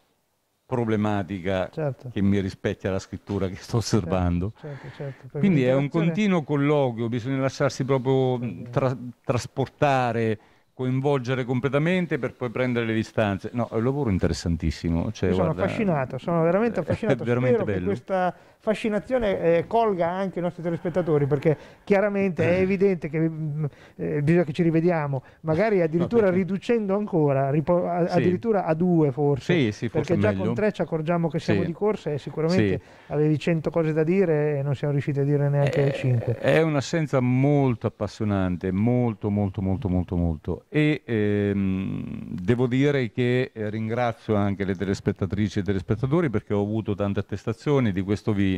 Speaker 2: problematica certo. che mi rispecchia la scrittura che sto certo, osservando. Certo,
Speaker 1: certo, Quindi è un continuo
Speaker 2: colloquio, bisogna lasciarsi proprio mm, tra trasportare, coinvolgere completamente per poi prendere le distanze. No, è un lavoro interessantissimo. Cioè, sono guarda, affascinato,
Speaker 1: sono veramente eh, affascinato. È veramente Spero bello. che questa fascinazione eh, colga anche i nostri telespettatori perché chiaramente è evidente che mm, eh, bisogna che ci rivediamo magari addirittura no, riducendo ancora ripo- a- sì. addirittura a due
Speaker 2: forse, sì, sì, forse perché già meglio. con tre
Speaker 1: ci accorgiamo che siamo di corsa e sicuramente avevi cento cose da dire e non siamo riusciti a dire neanche è, eh, cinque
Speaker 2: è un'assenza molto appassionante molto molto molto molto molto e ehm, devo dire che eh, ringrazio anche le telespettatrici e telespettatori perché ho avuto tante attestazioni di questo video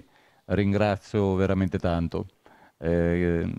Speaker 2: ringrazio veramente tanto. Eh,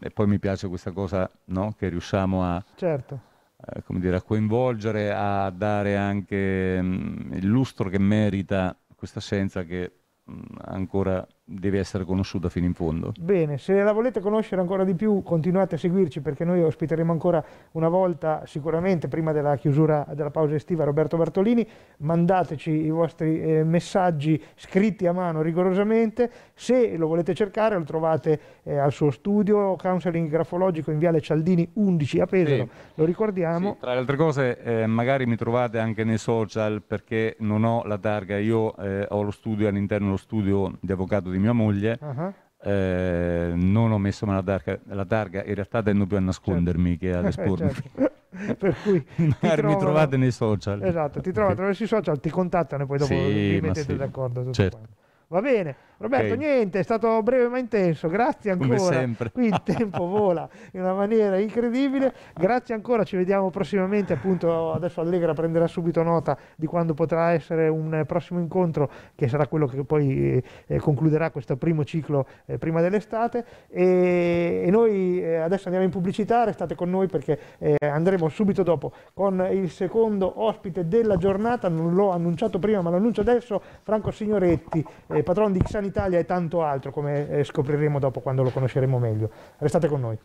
Speaker 2: e poi mi piace questa cosa no? che riusciamo a, certo. eh, dire, a, coinvolgere, a dare anche mh, mm, il lustro che merita questa scienza che mh, mm, ancora deve essere conosciuta fino in fondo.
Speaker 1: Bene, se la volete conoscere ancora di più continuate a seguirci perché noi ospiteremo ancora una volta sicuramente prima della chiusura della pausa estiva Roberto Bartolini, mandateci i vostri eh, messaggi scritti a mano rigorosamente, se lo volete cercare lo trovate eh, al suo studio counseling grafologico in Viale Cialdini 11 a Pesaro, sì. lo ricordiamo. Sì,
Speaker 2: tra le altre cose eh, magari mi trovate anche nei social perché non ho la targa, io eh, ho lo studio all'interno dello studio di avvocato di di mia moglie, uh-huh. eh, non ho messo la targa, la targa in realtà tendo più a nascondermi certo. che ad eh, espormi.
Speaker 1: certo. per cui trovano... mi trovate nei social esatto ti trovano attraverso i social ti contattano e poi dopo sì, vi mettete sì. d'accordo tutto certo. Quanto. Va bene, Roberto, okay. niente, è stato breve ma intenso, grazie ancora. Come sempre. Qui il tempo vola in una maniera incredibile, grazie ancora, ci vediamo prossimamente, appunto adesso Allegra prenderà subito nota di quando potrà essere un prossimo incontro che sarà quello che poi eh, eh concluderà questo primo ciclo eh, prima dell'estate e, e noi eh, adesso andiamo in pubblicità, restate con noi perché eh, andremo subito dopo con il secondo ospite della giornata, non l'ho annunciato prima ma l'annuncio adesso, Franco Signoretti eh, eh, patrono di Xan Italia e tanto altro, come eh, scopriremo dopo quando lo conosceremo meglio. Restate con noi.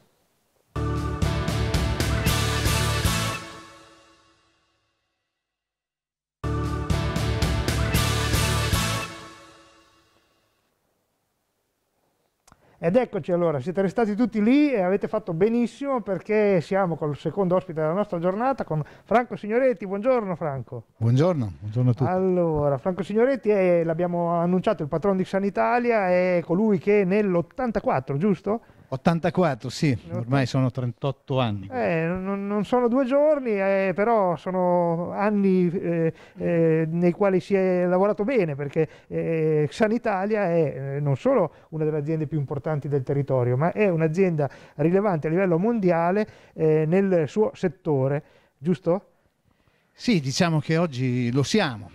Speaker 1: Ed eccoci allora, siete restati tutti lì e avete fatto benissimo perché siamo col secondo ospite della nostra giornata con Franco Signoretti. Buongiorno Franco.
Speaker 4: Buongiorno, buongiorno a tutti.
Speaker 1: Allora, Franco Signoretti è, l'abbiamo annunciato, il patrono di San Italia, è colui che nell'84, giusto?
Speaker 4: 84, sì, ormai sono 38 anni.
Speaker 1: Eh, non, non, sono due giorni, eh, però sono anni eh, eh nei quali si è lavorato bene, perché eh, Sanitalia è eh, non solo una delle aziende più importanti del territorio, ma è un'azienda rilevante a livello mondiale
Speaker 4: nel suo settore, giusto? Sì, diciamo che oggi lo siamo.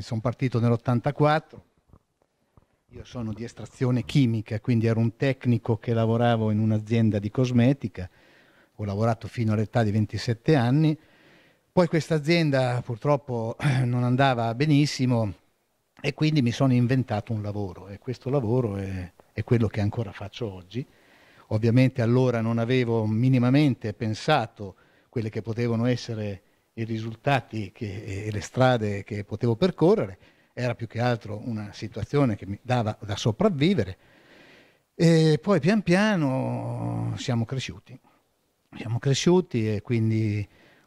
Speaker 4: Sono partito nell'84 io sono di estrazione chimica, quindi ero un tecnico che lavoravo in un'azienda di cosmetica, ho lavorato fino all'età di 27 anni, poi questa azienda purtroppo non andava benissimo e quindi mi sono inventato un lavoro e questo lavoro è, è quello che ancora faccio oggi. Ovviamente allora non avevo minimamente pensato quelle che potevano essere i risultati e le strade che potevo percorrere, era più che altro una situazione che mi dava da sopravvivere. E poi pian piano siamo cresciuti, siamo cresciuti e quindi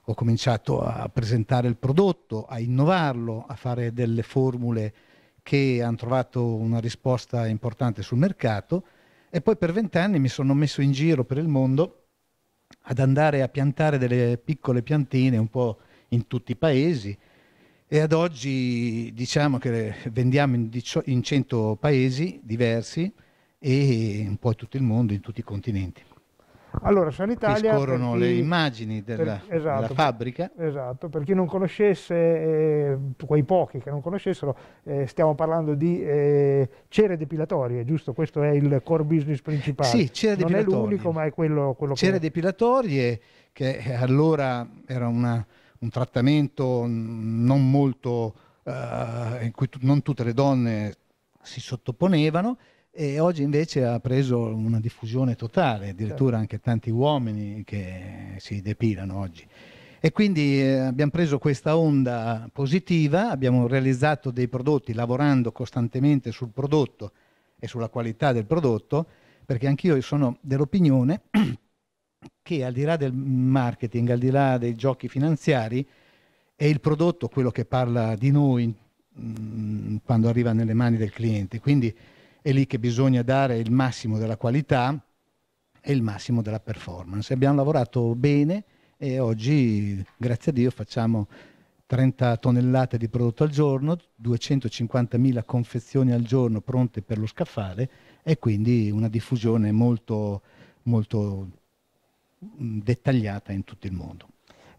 Speaker 4: ho cominciato a presentare il prodotto, a innovarlo, a fare delle formule che hanno trovato una risposta importante sul mercato e poi per vent'anni mi sono messo in giro per il mondo ad andare a piantare delle piccole piantine un po' in tutti i paesi e ad oggi diciamo che vendiamo in, in 100 paesi diversi e un po' in tutto il mondo, in tutti i continenti.
Speaker 1: Allora, sono Sanitalia... Scorrono chi, le immagini
Speaker 4: della, esatto, per, esatto, della, fabbrica.
Speaker 1: Esatto, per chi non conoscesse, eh, quei pochi che non conoscessero, eh, stiamo parlando di eh, cere depilatorie, giusto? Questo
Speaker 4: è il core business principale. Sì, cere depilatorie. Non è
Speaker 1: l'unico, ma è quello, quello cere che...
Speaker 4: depilatorie, che allora era una un trattamento non molto, eh, in cui non tutte le donne si sottoponevano e oggi invece ha preso una diffusione totale, addirittura certo. anche tanti uomini che si depilano oggi. E quindi eh, abbiamo preso questa onda positiva, abbiamo realizzato dei prodotti lavorando costantemente sul prodotto e sulla qualità del prodotto, perché anch'io sono dell'opinione che al di là del marketing, al di là dei giochi finanziari, è il prodotto quello che parla di noi mh, mm, quando arriva nelle mani del cliente. Quindi è lì che bisogna dare il massimo della qualità e il massimo della performance. Abbiamo lavorato bene e oggi, grazie a Dio, facciamo 30 tonnellate di prodotto al giorno, 250.000 confezioni al giorno pronte per lo scaffale e quindi una diffusione molto, molto dettagliata in tutto il mondo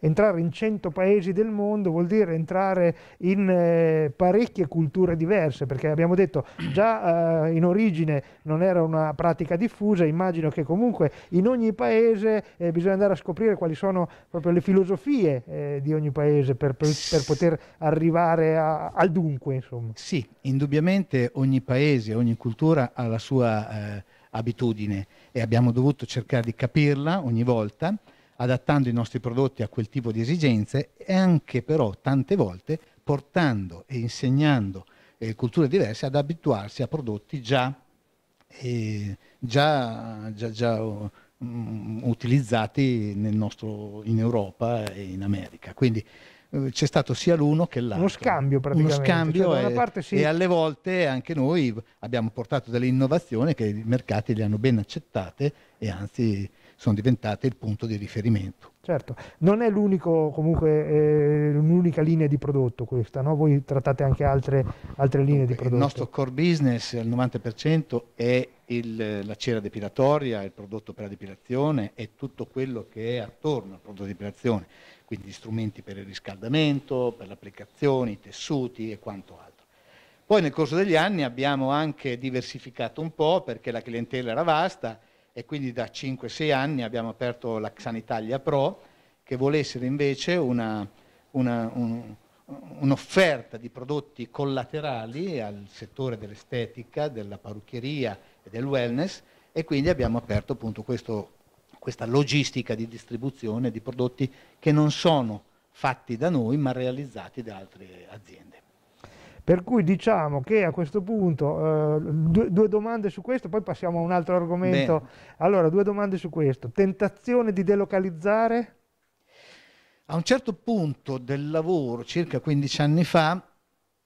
Speaker 1: entrare in 100 paesi del mondo vuol dire entrare in eh, parecchie culture diverse, perché abbiamo detto già eh, in origine non era una pratica diffusa, immagino che comunque in ogni paese eh, bisogna andare a scoprire quali sono proprio le filosofie eh, di ogni paese per, per, per poter arrivare
Speaker 4: a, al dunque. Insomma. Sì, indubbiamente ogni paese, ogni cultura ha la sua eh, abitudine e abbiamo dovuto cercare di capirla ogni volta, adattando i nostri prodotti a quel tipo di esigenze e anche però tante volte portando e insegnando eh, culture diverse ad abituarsi a prodotti già, eh, già, già, già oh, mh, mm, utilizzati nostro, in Europa e in America. Quindi eh, c'è stato sia l'uno che l'altro. Uno scambio praticamente. Uno scambio cioè, è, sì. e alle volte anche noi abbiamo portato delle innovazioni che i mercati le hanno ben accettate e anzi sono diventate il punto di riferimento.
Speaker 1: Certo, non è l'unica eh, linea di prodotto questa, no? voi
Speaker 4: trattate anche altre, altre linee Dunque, di prodotto. Il nostro core business al 90% è il, la cera depilatoria, il prodotto per la depilazione e tutto quello che è attorno al prodotto di depilazione quindi strumenti per il riscaldamento, per l'applicazione, i tessuti e quanto altro. Poi nel corso degli anni abbiamo anche diversificato un po' perché la clientela era vasta e quindi da 5-6 anni abbiamo aperto la Xanitalia Pro che vuole essere invece un'offerta un, di prodotti collaterali al settore dell'estetica, della parrucchieria e del wellness e quindi abbiamo aperto appunto questo questa logistica di distribuzione di prodotti che non sono fatti da noi ma realizzati da altre aziende. Per cui diciamo
Speaker 1: che a questo punto eh, due, due, domande su questo, poi passiamo a un altro argomento. Bene. Allora, due domande su questo. Tentazione di delocalizzare?
Speaker 4: A un certo punto del lavoro, circa 15 anni fa,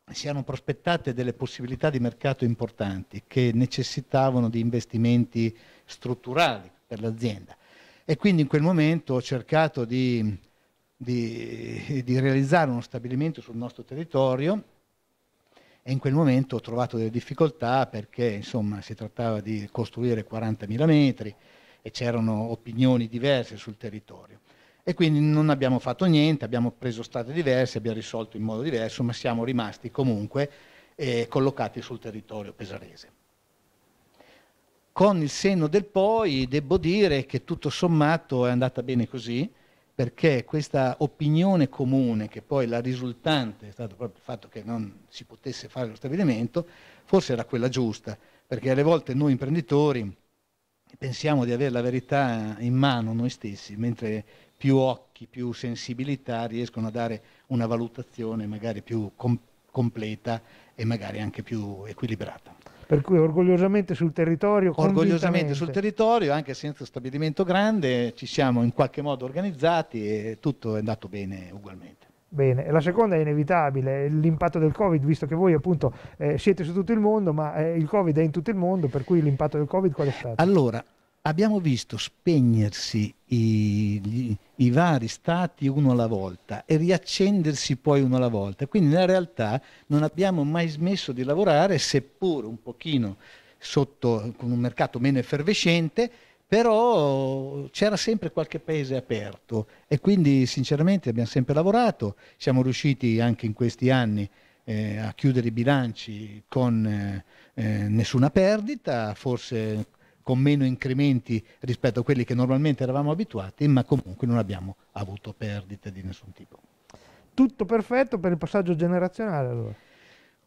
Speaker 4: si erano prospettate delle possibilità di mercato importanti che necessitavano di investimenti strutturali per l'azienda. E quindi in quel momento ho cercato di, di, di realizzare uno stabilimento sul nostro territorio e in quel momento ho trovato delle difficoltà perché insomma, si trattava di costruire 40.000 metri e c'erano opinioni diverse sul territorio. E quindi non abbiamo fatto niente, abbiamo preso strade diverse, abbiamo risolto in modo diverso, ma siamo rimasti comunque eh, collocati sul territorio pesarese con il senno del poi devo dire che tutto sommato è andata bene così, perché questa opinione comune, che poi la risultante è stato proprio il fatto che non si potesse fare lo stabilimento, forse era quella giusta, perché alle volte noi imprenditori pensiamo di avere la verità in mano noi stessi, mentre più occhi, più sensibilità riescono a dare una valutazione magari più com- completa e magari anche più equilibrata.
Speaker 1: Per cui orgogliosamente sul territorio. Orgogliosamente sul
Speaker 4: territorio, anche senza stabilimento grande, ci siamo in qualche modo organizzati e tutto è andato bene ugualmente.
Speaker 1: Bene, la seconda è inevitabile, l'impatto del Covid, visto che voi appunto eh, siete su tutto il mondo, ma eh, il Covid è in tutto il mondo, per cui l'impatto del Covid qual è stato?
Speaker 4: Allora, abbiamo visto spegnersi i, gli, i, vari stati uno alla volta e riaccendersi poi uno alla volta. Quindi nella realtà non abbiamo mai smesso di lavorare, seppur un pochino sotto, con un mercato meno effervescente, però c'era sempre qualche paese aperto e quindi sinceramente abbiamo sempre lavorato, siamo riusciti anche in questi anni eh, a chiudere i bilanci con eh, eh nessuna perdita, forse con meno incrementi rispetto a quelli che normalmente eravamo abituati, ma comunque non abbiamo avuto perdite di nessun tipo. Tutto perfetto per il passaggio generazionale allora?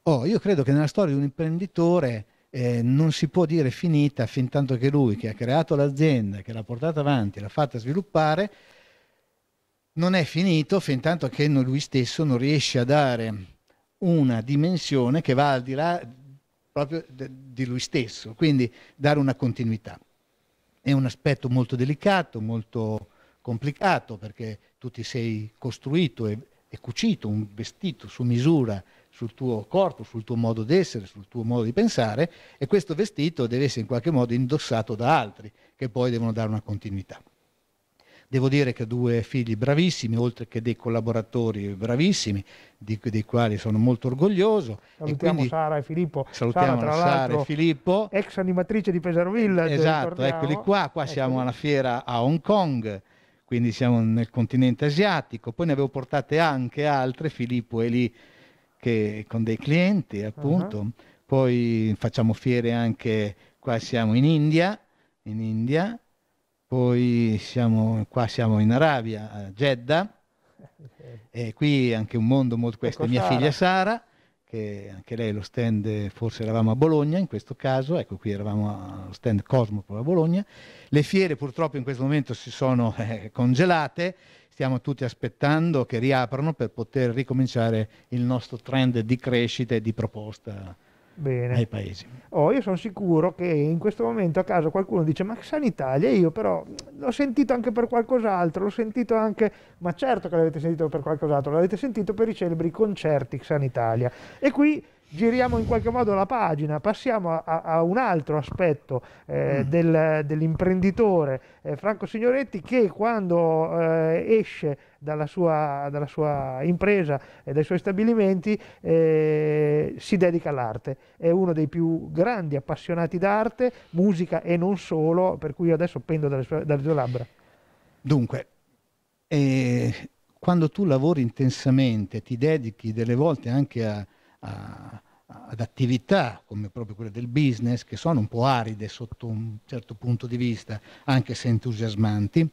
Speaker 4: Oh, io credo che nella storia di un imprenditore eh, non si può dire finita fin tanto che lui che ha creato l'azienda, che l'ha portata avanti, l'ha fatta sviluppare, non è finito fin tanto che lui stesso non riesce a dare una dimensione che va al di là proprio di lui stesso, quindi dare una continuità. È un aspetto molto delicato, molto complicato, perché tu ti sei costruito e, e cucito un vestito su misura sul tuo corpo, sul tuo modo d'essere, sul tuo modo di pensare e questo vestito deve essere in qualche modo indossato da altri che poi devono dare una continuità. Devo dire che ho due figli bravissimi, oltre che dei collaboratori bravissimi, di, dei quali sono molto orgoglioso. Salutiamo e quindi,
Speaker 1: Sara e Filippo.
Speaker 4: Salutiamo Sara, Sara e Filippo. Ex animatrice di Pesarvilla. Esatto, eccoli qua. Qua ecco. siamo alla fiera a Hong Kong quindi siamo nel continente asiatico, poi ne avevo portate anche altre, Filippo è lì che, con dei clienti appunto, uh-huh. poi facciamo fiere anche qua siamo in India, in India poi siamo, qua siamo in Arabia, a Jeddah, e qui anche un mondo molto questo. Ecco mia Sara. figlia Sara, che anche lei lo stand, forse eravamo a Bologna in questo caso, ecco qui eravamo allo stand Cosmopol a Bologna. Le fiere purtroppo in questo momento si sono eh, congelate, stiamo tutti aspettando che riaprano per poter ricominciare il nostro trend di crescita e di proposta Bene. ai paesi.
Speaker 1: Oh, io sono sicuro che in questo momento a caso qualcuno dice ma Sanitalia io però l'ho sentito anche per qualcos'altro, l'ho sentito anche, ma certo che l'avete sentito per qualcos'altro, l'avete sentito per i celebri concerti Italia. E qui giriamo in qualche modo la pagina, passiamo a, a un altro aspetto eh, mm. del, dell'imprenditore eh, Franco Signoretti che quando eh, esce dalla sua, dalla sua, impresa e dai suoi stabilimenti eh, si dedica all'arte. È uno dei più grandi appassionati d'arte, musica e non solo, per cui io adesso pendo dalle, sue, dalle sue labbra.
Speaker 4: Dunque, eh, quando tu lavori intensamente, ti dedichi delle volte anche a a, ad attività come proprio quelle del business che sono un po' aride sotto un certo punto di vista, anche se entusiasmanti,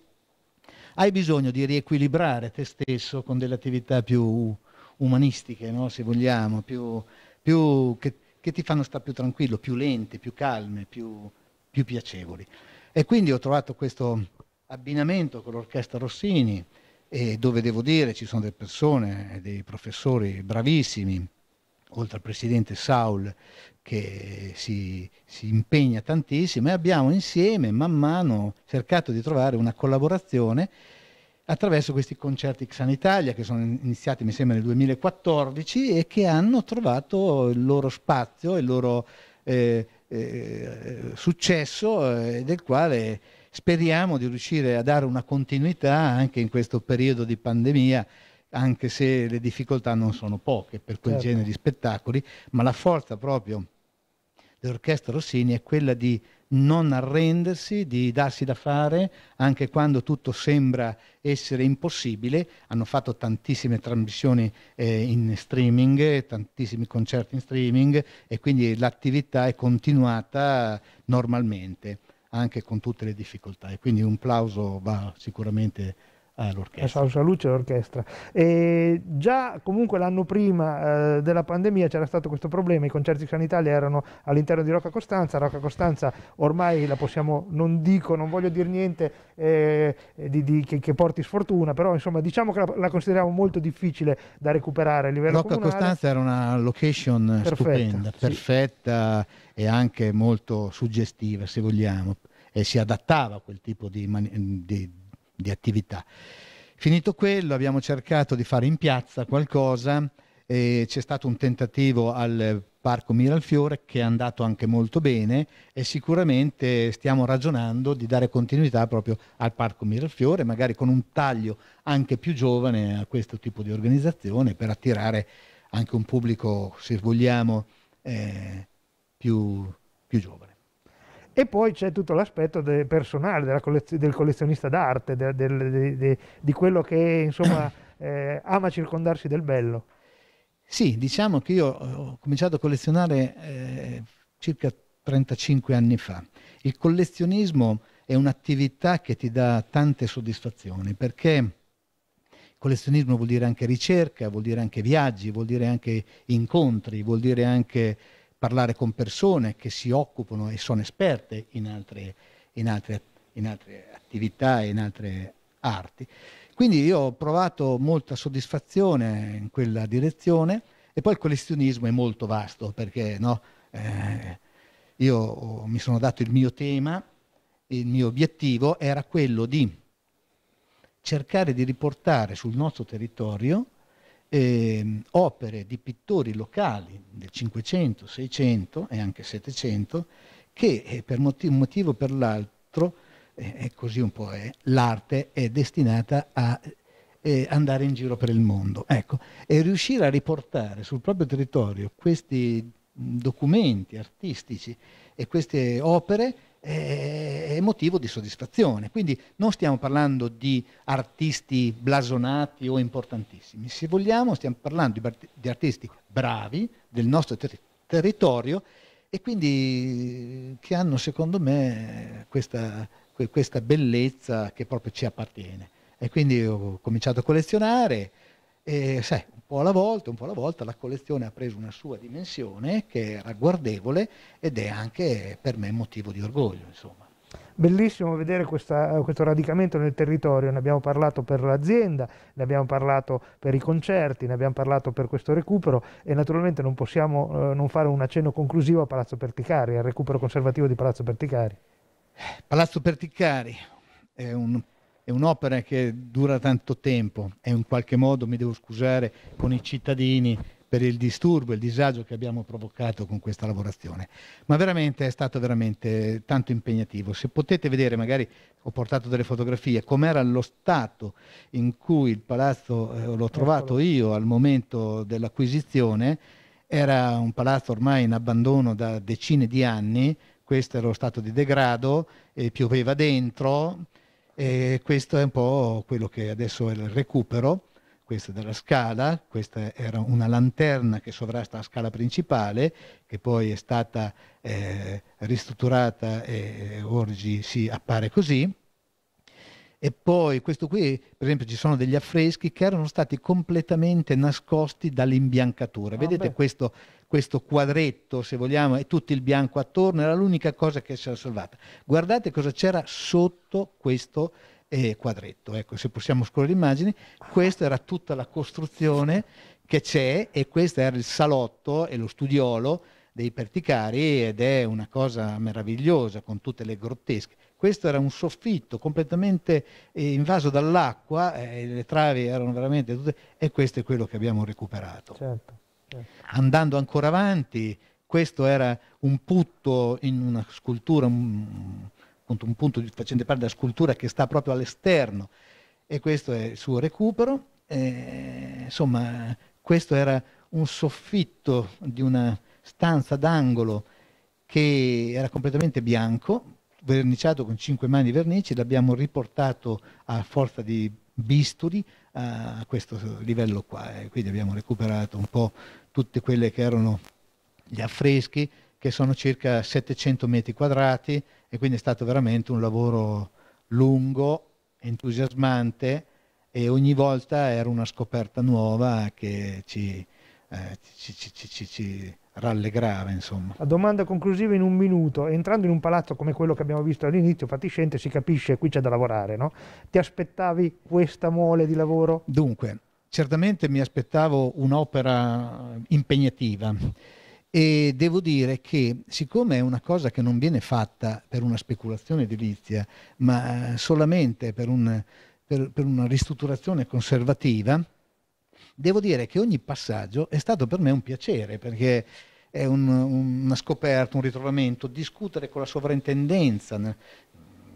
Speaker 4: hai bisogno di riequilibrare te stesso con delle attività più umanistiche, no? se vogliamo, più, più, che, che, ti fanno stare più tranquillo, più lente, più calme, più, più piacevoli. E quindi ho trovato questo abbinamento con l'orchestra Rossini, dove devo dire ci sono delle persone, dei professori bravissimi, oltre al presidente Saul che si, si, impegna tantissimo e abbiamo insieme man mano cercato di trovare una collaborazione attraverso questi concerti Xan Italia che sono iniziati mi sembra nel 2014 e che hanno trovato il loro spazio, il loro eh, eh, successo eh, del quale speriamo di riuscire a dare una continuità anche in questo periodo di pandemia anche se le difficoltà non sono poche per quel certo. genere di spettacoli, ma la forza proprio dell'orchestra Rossini è quella di non arrendersi, di darsi da fare anche quando tutto sembra essere impossibile. Hanno fatto tantissime trasmissioni eh, in streaming, tantissimi concerti in streaming e quindi l'attività è continuata normalmente, anche con tutte le difficoltà. E quindi un plauso va sicuramente Ah, l'orchestra. Salsa Luce e l'orchestra. già comunque l'anno prima eh, della
Speaker 1: pandemia c'era stato questo problema, i concerti San Italia erano all'interno di Rocca Costanza, Rocca Costanza ormai la possiamo, non dico, non voglio dire niente eh, di, di, che, che, porti sfortuna, però insomma diciamo che la, la, consideriamo molto difficile da recuperare a livello Rocca comunale. Costanza
Speaker 4: era una location perfetta, stupenda, sì. perfetta e anche molto suggestiva se vogliamo e si adattava a quel tipo di, di di attività. Finito quello abbiamo cercato di fare in piazza qualcosa, c'è stato un tentativo al Parco Miralfiore che è andato anche molto bene e sicuramente stiamo ragionando di dare continuità proprio al Parco Miralfiore, magari con un taglio anche più giovane a questo tipo di organizzazione per attirare anche un pubblico, se vogliamo, eh, più, più giovane. E
Speaker 1: poi c'è tutto l'aspetto de personale collez del collezionista d'arte, di
Speaker 4: quello che insomma, eh, ama circondarsi del bello. Sì, diciamo che io eh, ho cominciato a collezionare eh, circa 35 anni fa. Il collezionismo è un'attività che ti dà tante soddisfazioni perché collezionismo vuol dire anche ricerca, vuol dire anche viaggi, vuol dire anche incontri, vuol dire anche parlare con persone che si occupano e sono esperte in altre, in altre, in altre attività e in altre arti. Quindi io ho provato molta soddisfazione in quella direzione e poi il collezionismo è molto vasto perché no, eh, io mi sono dato il mio tema, il mio obiettivo era quello di cercare di riportare sul nostro territorio eh, opere di pittori locali del 500, 600 e anche 700 che eh, per un motivo, motivo per l'altro, eh, così un po' è, l'arte è destinata a eh, andare in giro per il mondo. Ecco, e riuscire a riportare sul proprio territorio questi documenti artistici e queste opere è motivo di soddisfazione. Quindi non stiamo parlando di artisti blasonati o importantissimi, se vogliamo stiamo parlando di artisti bravi del nostro ter- territorio e quindi eh, che hanno secondo me questa, questa bellezza che proprio ci appartiene. E quindi ho cominciato a collezionare. E, sai, po' alla volta, un po' alla volta, la collezione ha preso una sua dimensione che è ragguardevole ed è anche per me motivo di orgoglio. Insomma.
Speaker 1: Bellissimo vedere questa, questo radicamento nel territorio, ne abbiamo parlato per l'azienda, ne abbiamo parlato per i concerti, ne abbiamo parlato per questo recupero e naturalmente non possiamo eh, non fare un accenno conclusivo a Palazzo Perticari, al recupero conservativo di Palazzo Perticari.
Speaker 4: Palazzo Perticari è un è un'opera che dura tanto tempo e in qualche modo mi devo scusare con i cittadini per il disturbo e il disagio che abbiamo provocato con questa lavorazione. Ma veramente è stato veramente tanto impegnativo. Se potete vedere, magari ho portato delle fotografie, com'era lo stato in cui il palazzo eh, l'ho trovato io al momento dell'acquisizione, era un palazzo ormai in abbandono da decine di anni, questo era lo stato di degrado, pioveva dentro, e questo è un po' quello che adesso è il recupero, questa è della scala, questa era una lanterna che sovrasta la scala principale, che poi è stata eh, ristrutturata e eh, oggi si appare così. E poi questo qui, per esempio, ci sono degli affreschi che erano stati completamente nascosti dall'imbiancatura. Ah, Vedete questo questo quadretto, se vogliamo, e tutto il bianco attorno, era l'unica cosa che si era salvata. Guardate cosa c'era sotto questo eh, quadretto. Ecco, se possiamo scorrere le immagini, questa era tutta la costruzione che c'è e questo era il salotto e lo studiolo dei Perticari ed è una cosa meravigliosa con tutte le grottesche. Questo era un soffitto completamente eh, invaso dall'acqua, eh, le travi erano veramente tutte e questo è quello che abbiamo recuperato. Certo. Andando ancora avanti, questo era un putto in una scultura, un, un punto facente parte della scultura che sta proprio all'esterno e questo è il suo recupero. E, insomma, questo era un soffitto di una stanza d'angolo che era completamente bianco, verniciato con cinque mani di vernici, l'abbiamo riportato a forza di bisturi a questo livello qua, e quindi abbiamo recuperato un po' tutti quelli che erano gli affreschi, che sono circa 700 metri quadrati e quindi è stato veramente un lavoro lungo, entusiasmante e ogni volta era una scoperta nuova che ci, eh, ci, ci, ci rallegrava. Insomma.
Speaker 1: La domanda conclusiva in un minuto. Entrando in un palazzo come quello che abbiamo visto all'inizio, fatiscente, si capisce qui c'è da lavorare, no? Ti aspettavi questa mole
Speaker 4: di lavoro? Dunque, certamente mi aspettavo un'opera impegnativa e devo dire che siccome è una cosa che non viene fatta per una speculazione edilizia, ma eh, solamente per, un, per, per una ristrutturazione conservativa, devo dire che ogni passaggio è stato per me un piacere, perché è un, una scoperta, un ritrovamento, discutere con la sovrintendenza,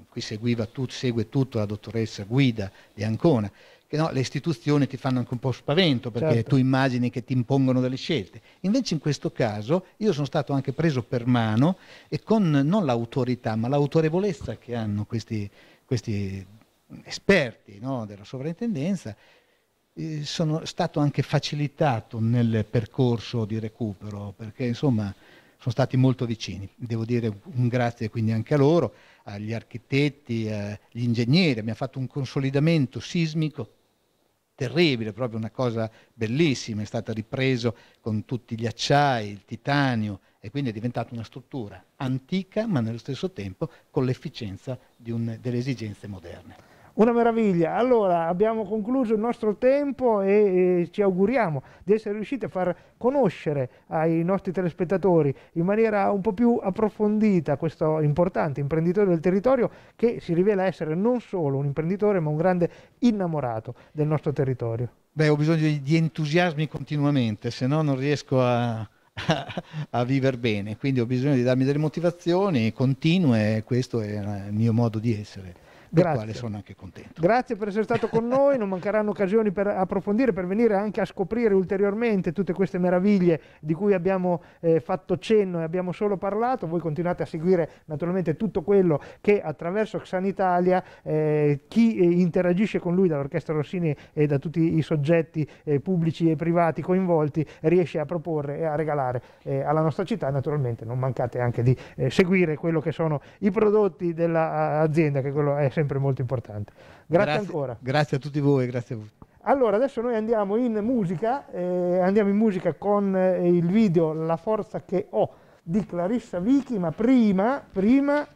Speaker 4: qui seguiva tut, segue tutto la dottoressa Guida di Ancona, che no, le istituzioni ti fanno anche un po' spavento perché certo. tu immagini che ti impongono delle scelte. Invece in questo caso io sono stato anche preso per mano e con non l'autorità ma l'autorevolezza che hanno questi, questi esperti no, della sovrintendenza, eh, sono stato anche facilitato nel percorso di recupero perché insomma sono stati molto vicini. Devo dire un grazie quindi anche a loro agli architetti, agli eh, ingegneri, abbiamo fatto un consolidamento sismico terribile, proprio una cosa bellissima, è stato ripreso con tutti gli acciai, il titanio e quindi è diventata una struttura antica ma nello stesso tempo con l'efficienza delle esigenze moderne.
Speaker 1: Una meraviglia. Allora, abbiamo concluso il nostro tempo e, e, ci auguriamo di essere riusciti a far conoscere ai nostri telespettatori in maniera un po' più approfondita questo importante imprenditore del territorio che si rivela essere non solo un imprenditore ma un grande innamorato del nostro territorio.
Speaker 4: Beh, ho bisogno di entusiasmi continuamente, se no non riesco a, a, a vivere bene, quindi ho bisogno di darmi delle motivazioni continue e questo è il mio modo di essere del quale sono anche contento.
Speaker 1: Grazie per essere stato con noi, non mancheranno occasioni per approfondire, per venire anche a scoprire ulteriormente tutte queste meraviglie di cui abbiamo eh, fatto cenno e abbiamo solo parlato. Voi continuate a seguire naturalmente tutto quello che attraverso Xanitalia eh, chi eh, interagisce con lui dall'Orchestra Rossini e da tutti i soggetti eh, pubblici e privati coinvolti riesce a proporre e a regalare eh, alla nostra città. Naturalmente non mancate anche di eh, seguire quello che sono i prodotti dell'azienda, che quello è sempre molto importante. Grazie, grazie ancora. Grazie a tutti voi, grazie a voi. Allora, adesso noi andiamo in musica, eh, andiamo in musica con eh, il video La forza che ho di Clarissa Vichi, ma prima, prima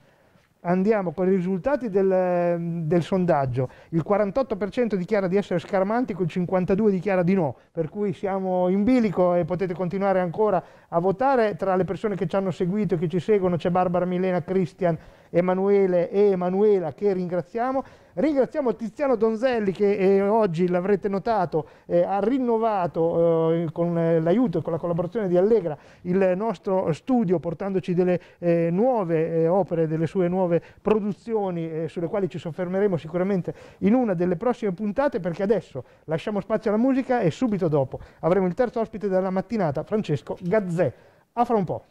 Speaker 1: andiamo con i risultati del, ehm, del sondaggio, il 48% dichiara di essere scarmantico, il 52% dichiara di no, per cui siamo in bilico e potete continuare ancora a votare, tra le persone che ci hanno seguito e che ci seguono c'è Barbara, Milena, Cristian, Emanuele e Emanuela che ringraziamo, Ringraziamo Tiziano Donzelli che eh, oggi, l'avrete notato, eh, ha rinnovato eh, con eh, l'aiuto e con la collaborazione di Allegra il nostro studio portandoci delle eh, nuove eh, opere, delle sue nuove produzioni sulle quali ci soffermeremo sicuramente in una delle prossime puntate perché adesso lasciamo spazio alla musica e subito dopo avremo il terzo ospite della mattinata, Francesco Gazzè. A fra un po'.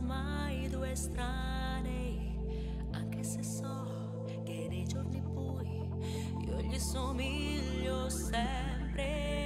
Speaker 3: ormai due estranei, anche se so che nei giorni bui io gli somiglio sempre.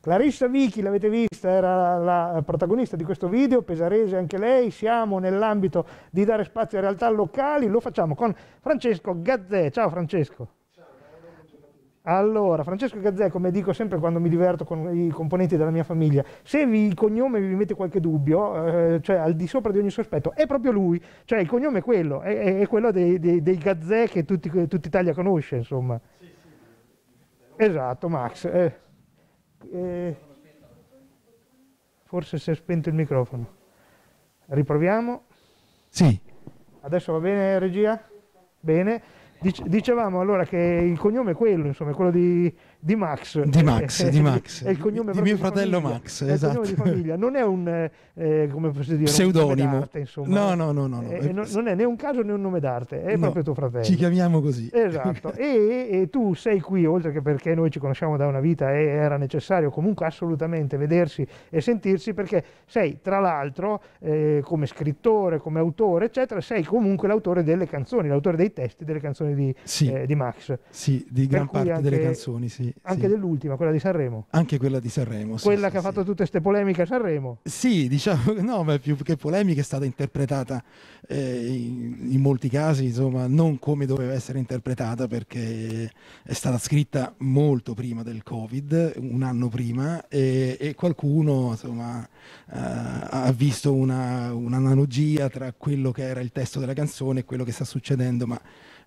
Speaker 1: Clarissa Vichi, l'avete vista, era la protagonista di questo video, pesarese anche lei, siamo nell'ambito di dare spazio a realtà locali, lo facciamo con Francesco Gazzè. Ciao Francesco. Allora, Francesco Gazzè, come dico sempre quando mi diverto con i componenti della mia famiglia, se vi, il cognome vi mette qualche dubbio, eh, cioè al di sopra di ogni sospetto, è proprio lui, cioè il cognome è quello, è, è quello dei, dei, dei, Gazzè che tutti, tutta Italia conosce, insomma. Sì, sì. Esatto, Max. Eh. Eh, forse si è spento il microfono. Riproviamo? Sì. Adesso va bene regia? Bene. Dicevamo allora che il cognome è quello, insomma, è quello di di Max. Di Max, eh, di Max. È il cognome di mio fratello famiglia. Max, è esatto. Di famiglia. Non è un, eh, come posso dire, pseudonimo. D'arte, insomma. No, eh. no, no. no, no. Eh, eh no, non è né un caso né un nome d'arte, è no, proprio tuo fratello. Ci chiamiamo così. Esatto. e, e, tu sei qui, oltre che perché noi ci conosciamo da una vita e era necessario comunque assolutamente vedersi e sentirsi, perché sei, tra l'altro, eh, come scrittore, come autore, eccetera, sei comunque l'autore delle canzoni, l'autore dei testi delle canzoni di, sì. di Max. Sì, di gran parte anche... delle canzoni, sì anche sì. dell'ultima, quella di Sanremo.
Speaker 5: Anche quella di Sanremo. Quella
Speaker 1: sì, che ha fatto tutte queste polemiche a Sanremo.
Speaker 5: Sì, diciamo, no, ma più che polemica è stata interpretata eh, in, in, molti casi, insomma, non come doveva essere interpretata perché è stata scritta molto prima del Covid, un anno prima, e, e qualcuno, insomma, eh, ha visto una, un'analogia tra quello che era il testo della canzone e quello che sta succedendo, ma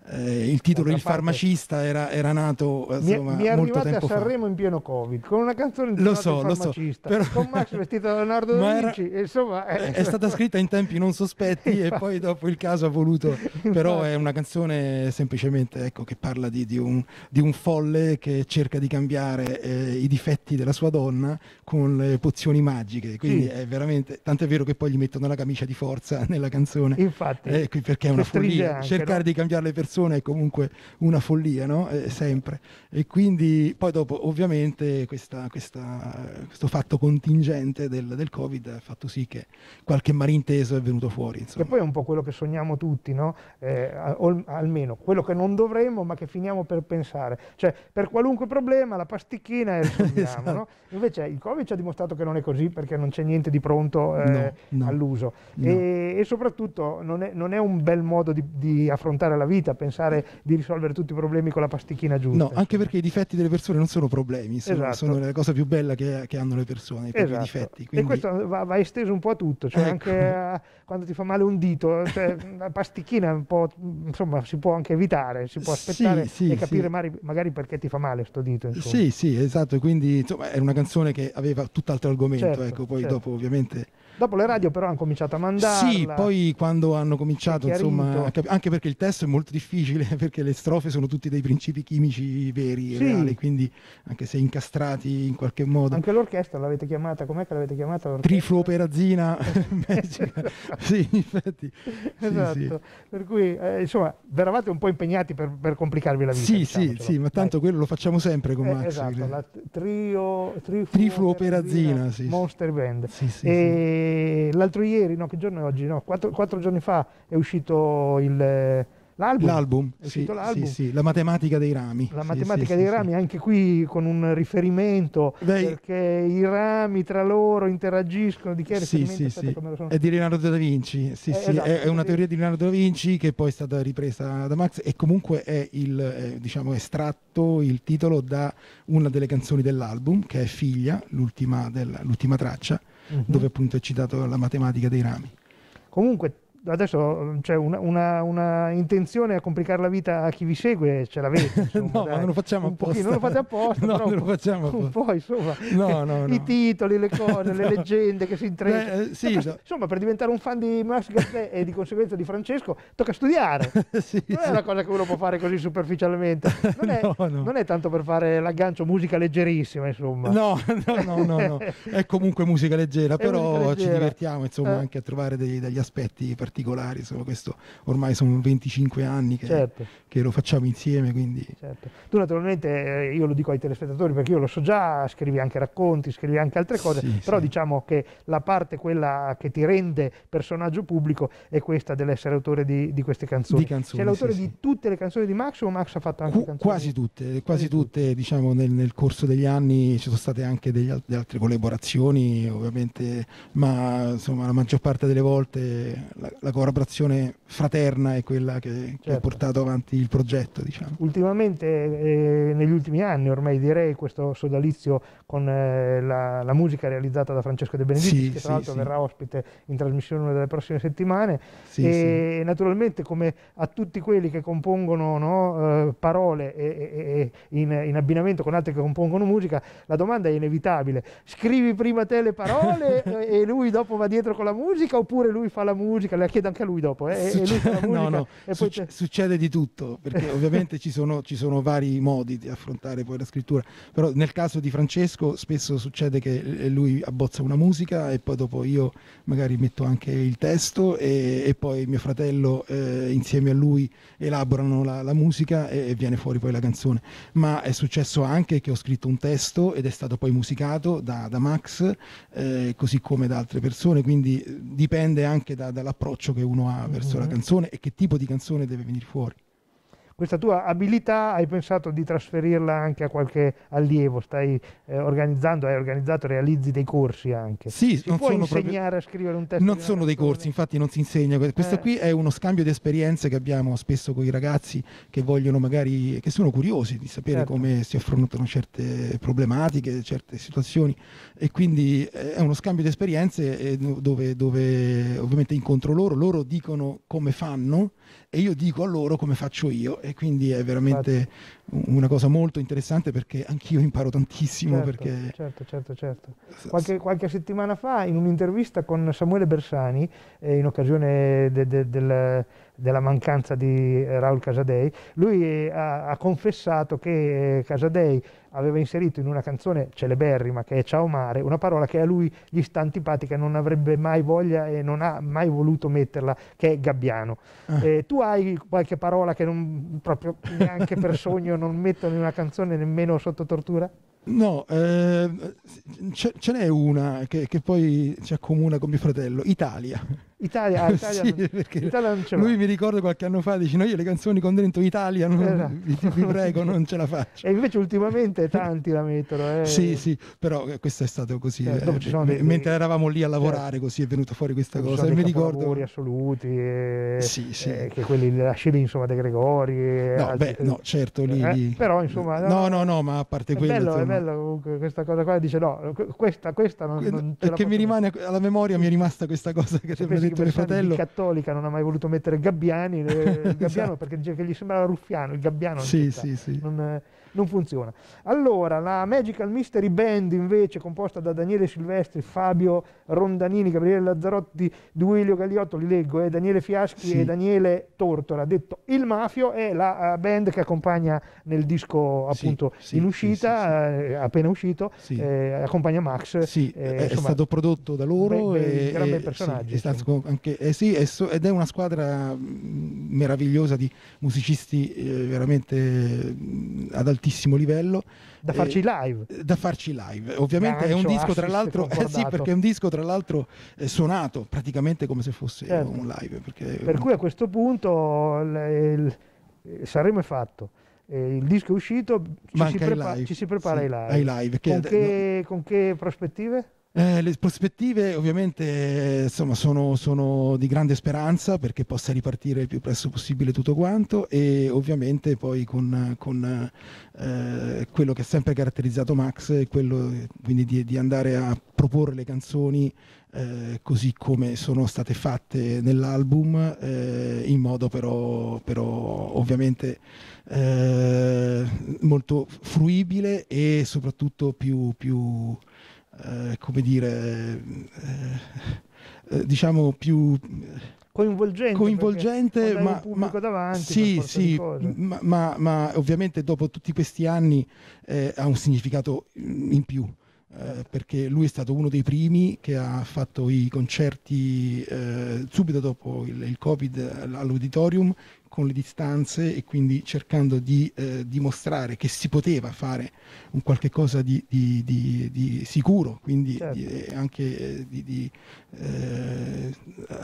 Speaker 5: eh, il titolo Il farmacista era, era nato insomma, mi, mi molto tempo a Sanremo
Speaker 1: in pieno Covid con una canzone di lo so, lo so, però... con Max vestito da Leonardo da Vinci. Era... Insomma, eh. è stata
Speaker 5: scritta in tempi non sospetti e poi dopo il caso ha voluto, però è una canzone semplicemente ecco, che parla di, di, un, di, un, folle che cerca di cambiare eh, i difetti della sua donna con le pozioni magiche, quindi sì. è veramente, tant'è vero che poi gli mettono la camicia di forza nella canzone. Infatti, eh, perché è una follia, anche, cercare no? di cambiare le persone persona è comunque una follia, no? eh, sempre. E quindi poi dopo ovviamente questa, questa, questo fatto contingente del, del, Covid ha fatto sì che qualche malinteso è venuto fuori. Insomma. Che poi è un po' quello che sogniamo tutti, no? eh,
Speaker 1: al, almeno quello che non dovremmo ma che finiamo per pensare. Cioè per qualunque problema la pasticchina è risolviamo. esatto. no? Invece il Covid ci ha dimostrato che non è così perché non c'è niente di pronto eh, all'uso. E, e, soprattutto non è, non è un bel modo di, di affrontare la vita pensare di risolvere tutti i problemi con la pastichina giusta. No,
Speaker 5: anche perché i difetti delle persone non sono problemi, sono, esatto. sono la cosa più bella che, che hanno le persone, i esatto. difetti. Quindi... E
Speaker 1: questo va, va, esteso un po' a tutto, cioè ecco. anche a, quando ti fa male un dito, cioè, la pastichina un po', insomma, si può anche evitare, si può aspettare sì, sì, e capire sì. magari, perché ti fa male sto dito. Insomma. Sì,
Speaker 5: sì, esatto, quindi insomma, era una canzone che aveva tutt'altro argomento, certo, ecco, poi certo. dopo ovviamente...
Speaker 1: Dopo le radio però hanno cominciato a mandare. Sì, poi
Speaker 5: quando hanno cominciato, insomma, anche perché il testo è molto difficile, perché le strofe sono tutti dei principi chimici veri e sì. reali, quindi anche se incastrati in qualche modo. Anche
Speaker 1: l'orchestra l'avete chiamata, com'è che
Speaker 5: l'avete chiamata? L'orchestra?
Speaker 1: Trifloperazina
Speaker 5: Magica. sì, in effetti. Esatto. Sì, sì. Esatto.
Speaker 1: Per cui, eh, insomma, vi eravate un po' impegnati per, per complicarvi la vita. Sì, sì, sì, ma
Speaker 5: tanto Dai. quello lo facciamo sempre con eh, Max. Esatto,
Speaker 1: la trio, trifluoperazina, sì. Monster Band. Sì, sì, e l'altro ieri, no, che giorno è oggi? No, quattro, quattro giorni fa è uscito il... L'album, l'album, sì, l'album. Sì, sì, la matematica dei rami. La matematica dei rami, anche qui
Speaker 5: con un riferimento, Beh,
Speaker 1: perché i rami tra loro interagiscono, di che è sì, sì, sì. È
Speaker 5: di Leonardo da Vinci, sì, eh, sì. Esatto. È, una teoria di Leonardo da Vinci che poi è stata ripresa da Max e comunque è il, eh, diciamo, estratto il titolo da una delle canzoni dell'album, che è Figlia, l'ultima, della, l'ultima traccia dove appunto è citato la matematica dei rami.
Speaker 1: Comunque adesso mm, c'è una, una, una, intenzione a complicare la vita a chi vi segue, ce l'avete. no, dai. non lo facciamo un apposta. Non lo fate apposta, no, non lo facciamo apposta. Un po', insomma, no, no, no. i titoli, le cose, le leggende che si intrecciano. Eh, eh sì, tocca, insomma, per diventare un fan di Max Gazzè e di conseguenza di Francesco, tocca studiare. sì, non sì. è una cosa che uno può fare così superficialmente.
Speaker 5: Non è, non
Speaker 1: è tanto per fare l'aggancio musica leggerissima, insomma. No, no, no, no,
Speaker 5: è comunque musica leggera, è però musica leggera. ci divertiamo, insomma, eh. anche a trovare dei, degli aspetti particolari particolari, insomma, questo ormai sono 25 anni che, certo. che lo facciamo insieme. Quindi... Certo.
Speaker 1: Tu naturalmente, eh, io lo dico ai telespettatori perché io lo so già, scrivi anche racconti, scrivi anche altre cose, sì, però sì. diciamo che la parte quella che ti rende personaggio pubblico è questa dell'essere autore di, di queste canzoni. Di canzoni Sei l'autore sì, di tutte le canzoni di Max o Max ha fatto anche Qu- canzoni?
Speaker 5: Quasi tutte, quasi, tutte, tutte, diciamo nel, nel, corso degli anni ci sono state anche degli, delle altre collaborazioni ovviamente, ma insomma la maggior parte delle volte la, la collaborazione fraterna è quella che, certo. che, ha certo. portato avanti il progetto. Diciamo.
Speaker 1: Ultimamente, eh, negli ultimi anni ormai direi, questo sodalizio con eh, la, la, musica realizzata da Francesco De Benedetti, sì, che tra sì, l'altro sì. verrà ospite in trasmissione una delle prossime settimane, e naturalmente come a tutti quelli che compongono no, eh, parole e, e, e in, in, abbinamento con altri che compongono musica, la domanda è inevitabile. Scrivi prima te le parole e lui dopo va dietro con la musica oppure lui fa la musica, le chiede anche a lui dopo. Eh? Succe- lui no, no.
Speaker 5: Suc- te- succede di tutto, perché ovviamente ci, sono, ci, sono, vari modi di affrontare poi la scrittura, però nel caso di Francesco spesso succede che eh, lui abbozza una musica e poi dopo io magari metto anche il testo e, e poi mio fratello eh, insieme a lui elaborano la, la musica e, e viene fuori poi la canzone. Ma è successo anche che ho scritto un testo ed è stato poi musicato da, da Max, eh, così come da altre persone, quindi eh, dipende anche da, dall'approccio approccio che uno ha verso mm-hmm. la mhm. canzone e che tipo di canzone deve venire fuori
Speaker 1: questa tua abilità hai pensato di trasferirla anche a qualche allievo, stai eh, organizzando, hai organizzato, realizzi dei corsi anche. Sì, si non può sono insegnare proprio... a scrivere un
Speaker 5: testo? Non sono dei corsi, infatti non si insegna. Questo eh. qui è uno scambio di esperienze che abbiamo spesso con i ragazzi che vogliono magari, che sono curiosi di sapere certo. come si affrontano certe problematiche, certe situazioni e quindi eh, è uno scambio di esperienze eh, dove, dove ovviamente incontro loro, loro dicono come fanno e io dico a loro come faccio io e quindi è veramente Infatti. una cosa molto interessante perché anch'io imparo tantissimo. Certo, perché...
Speaker 1: certo, certo. certo. Qualche, qualche, settimana fa in un'intervista con Samuele Bersani, eh, in occasione de, de, del della mancanza di eh, Raul Casadei, lui eh, ha, ha confessato che eh, Casadei aveva inserito in una canzone celeberrima che è Ciao Mare, una parola che a lui gli sta antipatica, non avrebbe mai voglia e non ha mai voluto metterla, che è gabbiano. Ah. Eh, tu hai qualche parola che non, proprio neanche per sogno non mettono in una canzone nemmeno sotto tortura?
Speaker 5: No, eh, ce, ce n'è una che, che poi ci accomuna con mio fratello, Italia. Italia, ah, Italia, sì, non, Italia non ce l'ho. Lui mi ricorda qualche anno fa, dice no io le canzoni con dentro Italia, non, esatto. vi, vi, prego non ce la faccio. E invece ultimamente tanti la mettono. Eh. Sì, sì, però eh, questo è stato così. Eh, eh, dei, mentre eravamo lì a certo. lavorare così è venuta fuori questa cosa. E mi ricordo... I assoluti, e, eh, sì, sì. Eh, che quelli della Scilli insomma De Gregori. No, beh, no, certo, lì, lì... Però
Speaker 1: insomma... No, no,
Speaker 5: no, ma a parte è quello... Bello, insomma... È
Speaker 1: bello comunque questa cosa qua, dice no, questa, questa non, que- non ce Che mi
Speaker 5: rimane alla memoria, mi è rimasta questa cosa che... Cioè, detto il fratello.
Speaker 1: cattolica non ha mai voluto mettere Gabbiani, il eh, Gabbiano esatto. perché gli sembrava ruffiano, il Gabbiano. Sì, sì, sì. Non, eh, non funziona. Allora, la Magical Mystery Band invece, composta da Daniele Silvestri, Fabio Rondanini, Gabriele Lazzarotti, Duilio Gagliotto, li leggo, eh, Daniele Fiaschi sì. e Daniele Tortora, detto Il Mafio, è la eh, band che accompagna nel disco appunto sì, in uscita,
Speaker 5: eh, appena uscito, eh, accompagna Max. Sì, eh, eh, è insomma, stato prodotto da loro. Beh, beh, e, personaggio. Sì, ed è una squadra mm, meravigliosa di musicisti veramente mm, ad alto altissimo livello. Da farci eh, live. da farci live. Ovviamente Gancio, eh, è un disco tra l'altro, eh sì, perché è un disco tra l'altro suonato praticamente come se fosse certo. un live. per cui a questo punto il,
Speaker 1: il, eh, saremo fatto. il disco è uscito, ci, si, prepa- ci si, prepara sì, ai live. Ai live che, con, che, no. con che prospettive?
Speaker 5: Eh, le prospettive ovviamente insomma, sono, sono, di grande speranza perché possa ripartire il più presto possibile tutto quanto e ovviamente poi con, con eh, quello che ha sempre caratterizzato Max, quello quindi di, di andare a proporre le canzoni eh, così come sono state fatte nell'album, eh, in modo però, però ovviamente eh, molto fruibile e soprattutto più, più eh, come dire, eh, eh, diciamo più coinvolgente, coinvolgente ma,
Speaker 1: ma, davanti, sì, sì,
Speaker 5: ma, ma, ovviamente dopo tutti questi anni eh, ha un significato in più. Eh, perché lui è stato uno dei primi che ha fatto i concerti eh, subito dopo il, il, Covid all'auditorium con le distanze e quindi cercando di eh, dimostrare che si poteva fare un qualche cosa di, di, di, di sicuro, quindi certo. Eh, anche eh,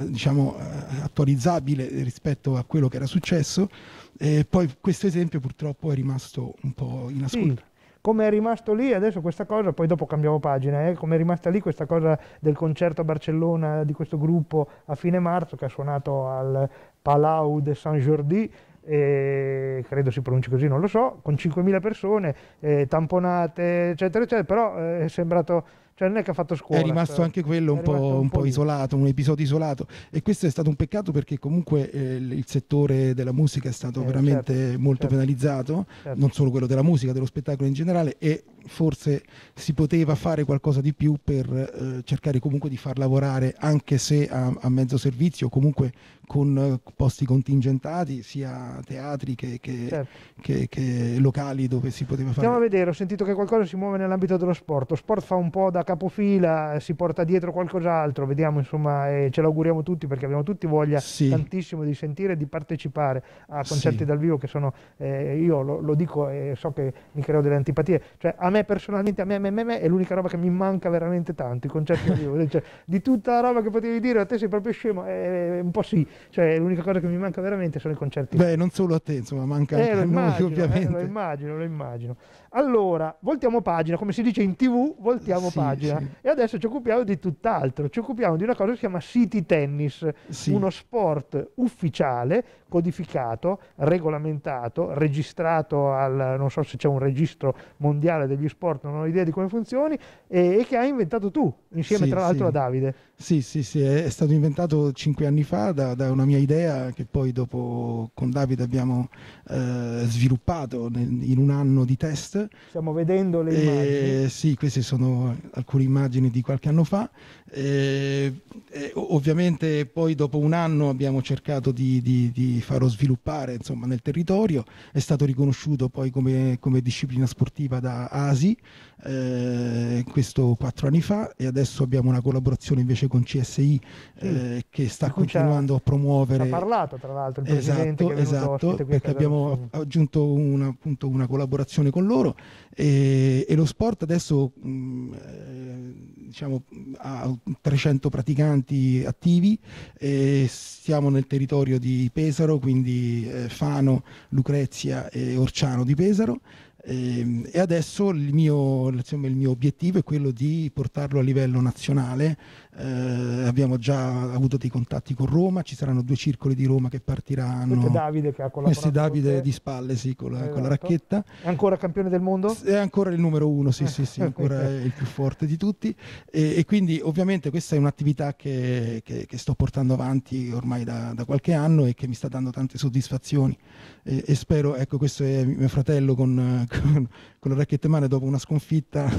Speaker 5: diciamo, attualizzabile rispetto a quello che era successo. E poi questo esempio purtroppo è rimasto un po' in mm. ascolto. Sì come è rimasto
Speaker 1: lì adesso questa cosa, poi dopo cambiamo pagina, eh, come è rimasta lì questa cosa del concerto a Barcellona di questo gruppo a fine marzo che ha suonato al Palau de Saint-Jordi, eh, credo si pronunci così, non lo so, con 5.000 persone, eh, tamponate, eccetera, eccetera, però eh, è sembrato cioè non è che ha fatto scuola. È rimasto però. Cioè, anche quello un po',
Speaker 5: un po', isolato, un episodio isolato. E questo è stato un peccato perché comunque eh, il settore della musica è stato eh, certo, veramente certo, molto certo, penalizzato, certo. non solo quello della musica, dello spettacolo in generale, e forse si poteva fare qualcosa di più per eh, cercare comunque di far lavorare, anche se a, a mezzo servizio, comunque con eh, posti contingentati, sia teatri che, che, certo. che, che, locali dove si poteva fare. Andiamo
Speaker 1: a vedere, ho sentito che qualcosa si muove nell'ambito dello sport. Lo sport fa un po' da capofila, eh, si porta dietro qualcos'altro, vediamo insomma, e ce l'auguriamo tutti perché abbiamo tutti voglia sì. tantissimo di sentire e di partecipare a concerti sì. dal vivo che sono, eh, io lo, lo dico e so che mi creo delle antipatie, cioè a me personalmente, a me, a me, a me è l'unica roba che mi manca veramente tanto, i concerti dal vivo, cioè, di tutta la roba che potevi dire a te sei proprio scemo, eh, un po' sì cioè, l'unica cosa che mi manca veramente sono i concerti. Beh, non solo a te, insomma, manca eh, anche a noi, ovviamente. Eh, lo immagino, lo immagino. Allora, voltiamo pagina, come si dice in tv, voltiamo sì, pagina. Sì. E adesso ci occupiamo di tutt'altro, ci occupiamo di una cosa che si chiama City Tennis, sì. uno sport ufficiale, codificato, regolamentato, registrato al, non so se c'è un registro mondiale degli sport, non ho idea di come funzioni, e, e che hai inventato tu, insieme tra l'altro a
Speaker 5: Davide. Sì, sì, sì, è stato inventato cinque anni fa da, da una mia idea che poi dopo con Davide abbiamo eh, sviluppato in un anno di test Stiamo vedendo le eh, immagini. sì, queste sono alcune immagini di qualche anno fa. Eh, eh, ovviamente poi dopo un anno abbiamo cercato di, di, di farlo sviluppare insomma, nel territorio, è stato riconosciuto poi come, come disciplina sportiva da ASI, eh, questo quattro anni fa e adesso abbiamo una collaborazione invece con CSI sì. eh, che sta continuando a promuovere. Ha parlato
Speaker 1: tra l'altro il esatto, presidente esatto, esatto perché abbiamo
Speaker 5: aggiunto una, appunto, una collaborazione con loro e, e lo sport adesso mh, mm, eh, diciamo, ha 300 praticanti attivi, siamo nel territorio di Pesaro, quindi eh, Fano, Lucrezia e Orciano di Pesaro. E, ehm, e adesso il mio, insomma, il mio obiettivo è quello di portarlo a livello nazionale eh, abbiamo già avuto dei contatti con Roma, ci saranno due circoli di Roma che partiranno. Questo è Davide
Speaker 1: che ha collaborato. Questo è Davide di
Speaker 5: spalle, sì, con la, esatto. con la, esatto. racchetta. È ancora campione del mondo? È ancora il numero uno, sì, sì, sì, ancora il più forte di tutti. E, e quindi ovviamente questa è un'attività che, che, che sto portando avanti ormai da, da, qualche anno e che mi sta dando tante soddisfazioni. E, e spero, ecco, questo è mio fratello con, con, con le racchette male dopo una sconfitta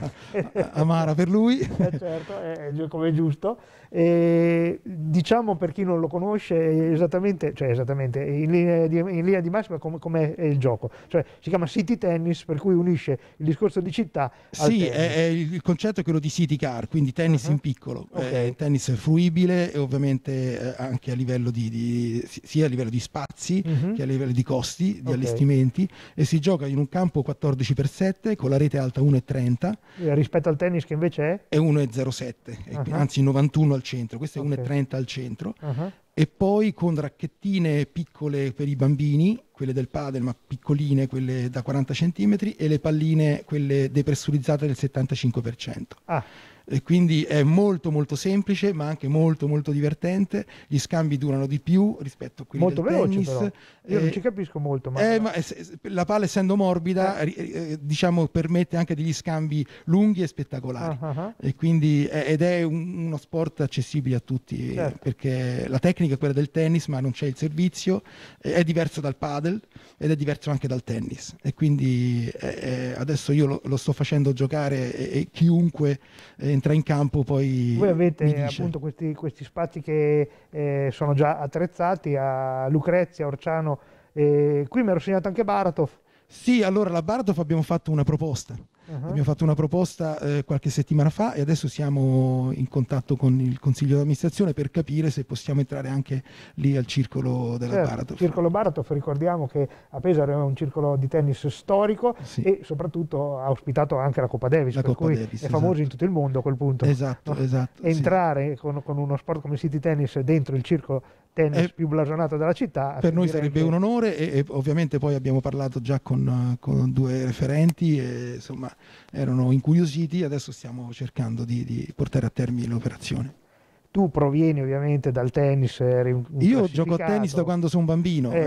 Speaker 1: amara per lui. Eh certo, è, è come è giusto. E, diciamo per chi non lo conosce esattamente, cioè esattamente in linea di, in linea di massima come, come è il gioco. Cioè, si chiama City Tennis per cui unisce il discorso di
Speaker 5: città. sì, è, è il concetto è quello di City Car, quindi tennis uh-huh. in piccolo, eh, okay. tennis fruibile e ovviamente eh, anche a livello di, di sia a livello di spazi uh-huh. che a livello di costi, di okay. allestimenti e si gioca in un campo 14 11x7 con la rete alta 1,30.
Speaker 1: Eh, rispetto al tennis che invece è?
Speaker 5: È 1,07, uh-huh. anzi 91 al centro, questo è okay. 1,30 al centro. Uh-huh. E poi con racchettine piccole per i bambini, quelle del padel ma piccoline, quelle da 40 cm, e le palline, quelle depressurizzate del 75%. Ah. E quindi è molto molto semplice ma anche molto molto divertente, gli scambi durano di più rispetto a quelli molto del veloce, tennis. Però. Io eh, non ci eh,
Speaker 1: capisco molto. Ma, eh, ma
Speaker 5: eh, la palla essendo morbida eh. eh. diciamo, permette anche degli scambi lunghi e spettacolari ah, ah, ah. E quindi, ed è un, uno sport accessibile a tutti certo. perché la tecnica è quella del tennis ma non c'è il servizio, è diverso dal padel ed è diverso anche dal tennis e quindi adesso io lo, lo, sto facendo giocare e, e chiunque eh, entra in campo poi... Voi avete appunto
Speaker 1: questi, questi, spazi che eh, sono già attrezzati a Lucrezia, Orciano,
Speaker 5: eh, qui mi ero
Speaker 1: segnato anche Baratov.
Speaker 5: Sì, allora la Baratov abbiamo fatto una proposta uh-huh. abbiamo fatto una proposta eh, qualche settimana fa e adesso siamo in contatto con il consiglio di amministrazione per capire se possiamo entrare anche lì al circolo della certo,
Speaker 1: Baratov. Circolo Baratov, ricordiamo che a Pesaro è un circolo di tennis storico sì. e soprattutto ha ospitato anche la Coppa Davis, la per Coppa cui Davis, è esatto. famoso in esatto. tutto il mondo a quel punto. Esatto, no? esatto. Entrare sì. con, con,
Speaker 5: uno sport come City Tennis dentro il circolo tennis eh,
Speaker 1: più blasonato della città. Per noi sarebbe che... un
Speaker 5: onore e, e, ovviamente poi abbiamo parlato già con, con, due referenti e insomma erano incuriositi, adesso stiamo cercando di, di portare a termine l'operazione.
Speaker 1: Tu provieni ovviamente dal tennis. Io gioco a tennis da quando
Speaker 5: sono bambino. E, eh, è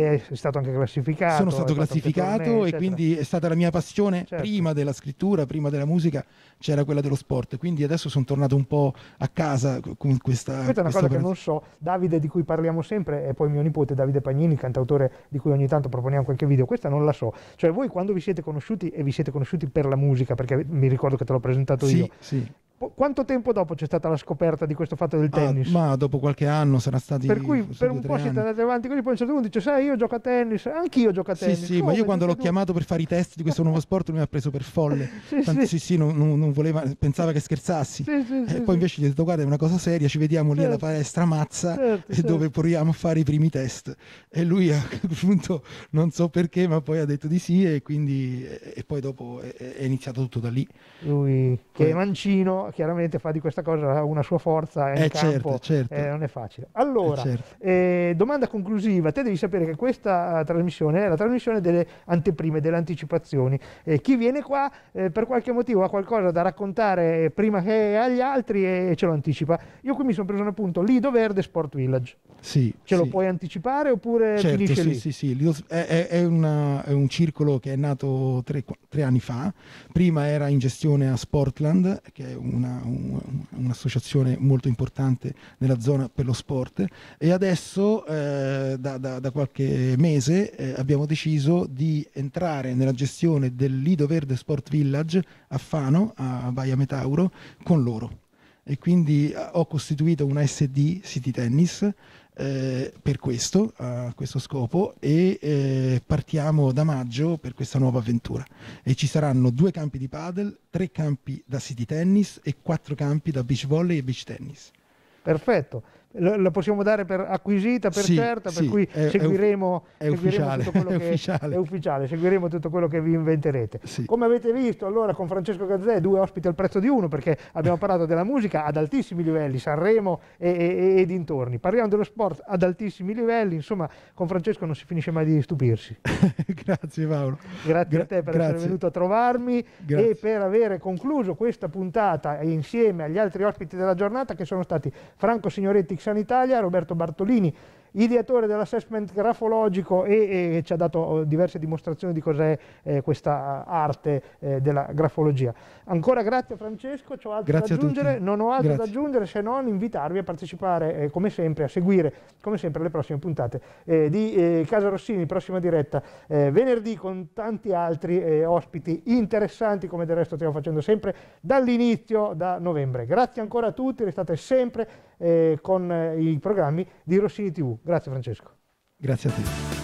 Speaker 5: eh, eh, eh, stato anche classificato. Sono stato classificato tornei, e quindi è stata la mia passione certo. prima della scrittura, prima della musica, c'era quella dello sport. Quindi adesso sono tornato un po' a casa con questa. Questa è una questa cosa operazione. che non
Speaker 1: so. Davide, di cui parliamo sempre, e poi mio nipote Davide Pagnini, cantautore di cui ogni tanto proponiamo qualche video. Questa non la so. Cioè, voi quando vi siete conosciuti e vi siete conosciuti per la musica, perché mi ricordo che te l'ho presentato sì, io. Sì. Quanto tempo dopo c'è stata la scoperta di questo
Speaker 5: fatto del ah, tennis? Ah, ma dopo qualche anno sarà stato. Per cui
Speaker 1: per un po' siete andati avanti così, poi a un certo punto dice: Sai, io gioco a tennis, anch'io gioco a tennis. Sì, sì, Come? ma io quando l'ho chiamato
Speaker 5: per fare i test di questo nuovo sport lui mi ha preso per folle. sì, Tanto, sì, sì, sì non, non, voleva, pensava che scherzassi. Sì, sì, e eh, sì, poi invece gli ho detto: Guarda, è una cosa seria, ci vediamo certo. lì alla certo. palestra mazza certo, certo. dove proviamo a fare i primi test. E lui a quel punto, non so perché, ma poi ha detto di sì, e quindi, e poi dopo è, è iniziato tutto da lì. Lui, che è
Speaker 1: mancino chiaramente fa di questa cosa una sua forza eh, in certo, campo, certo. Eh, non è facile. Allora, eh, certo. Eh, domanda conclusiva, te devi sapere che questa eh, trasmissione è la trasmissione delle anteprime, delle anticipazioni. chi viene qua eh, per qualche motivo ha qualcosa da raccontare prima che agli altri e ce lo anticipa. Io
Speaker 5: qui mi sono preso un appunto, Lido Verde Sport Village. Sì, ce sì. lo
Speaker 1: puoi anticipare oppure certo, finisce sì, lì? Sì,
Speaker 5: sì, è, è, una, è un circolo che è nato tre, tre anni fa, prima era in gestione a Sportland, che è un una, un, un'associazione molto importante nella zona per lo sport e adesso eh, da, da, da, qualche mese eh, abbiamo deciso di entrare nella gestione del Lido Verde Sport Village a Fano, a Baia Metauro, con loro. E quindi eh, ho costituito una SD City Tennis eh, per questo, a questo scopo e eh, partiamo da maggio per questa nuova avventura e ci saranno due campi di padel, tre campi da city tennis e quattro campi da beach volley e beach tennis. Perfetto la possiamo dare per acquisita, per sì, certa, per cui è, seguiremo,
Speaker 1: è ufficiale, seguiremo, tutto quello che è ufficiale. è ufficiale, seguiremo tutto quello che vi inventerete. Sì. Come avete visto allora con Francesco Gazzè, due ospiti al prezzo di uno, perché abbiamo parlato della musica ad altissimi livelli, Sanremo e, e, e dintorni, parliamo dello sport ad altissimi livelli, insomma con Francesco non si finisce mai di stupirsi. grazie Paolo.
Speaker 5: Grazie Gra- a te per grazie. essere venuto
Speaker 1: a trovarmi grazie. e per aver concluso questa puntata insieme agli altri ospiti della giornata che sono stati Franco Signoretti Action Italia, Roberto Bartolini ideatore dell'assessment grafologico e, e, ci ha dato oh, diverse dimostrazioni di cos'è eh, questa eh, arte eh, della grafologia. Ancora grazie Francesco, ho altro grazie da aggiungere, non ho altro grazie. da aggiungere se non invitarvi a partecipare eh, come sempre, a seguire come sempre le prossime puntate eh, di eh, Casa Rossini, prossima diretta venerdì con tanti altri ospiti interessanti come del resto stiamo facendo sempre dall'inizio da novembre. Grazie ancora a tutti, restate sempre con i programmi di Rossini TV. Grazie Francesco.
Speaker 5: Grazie a te.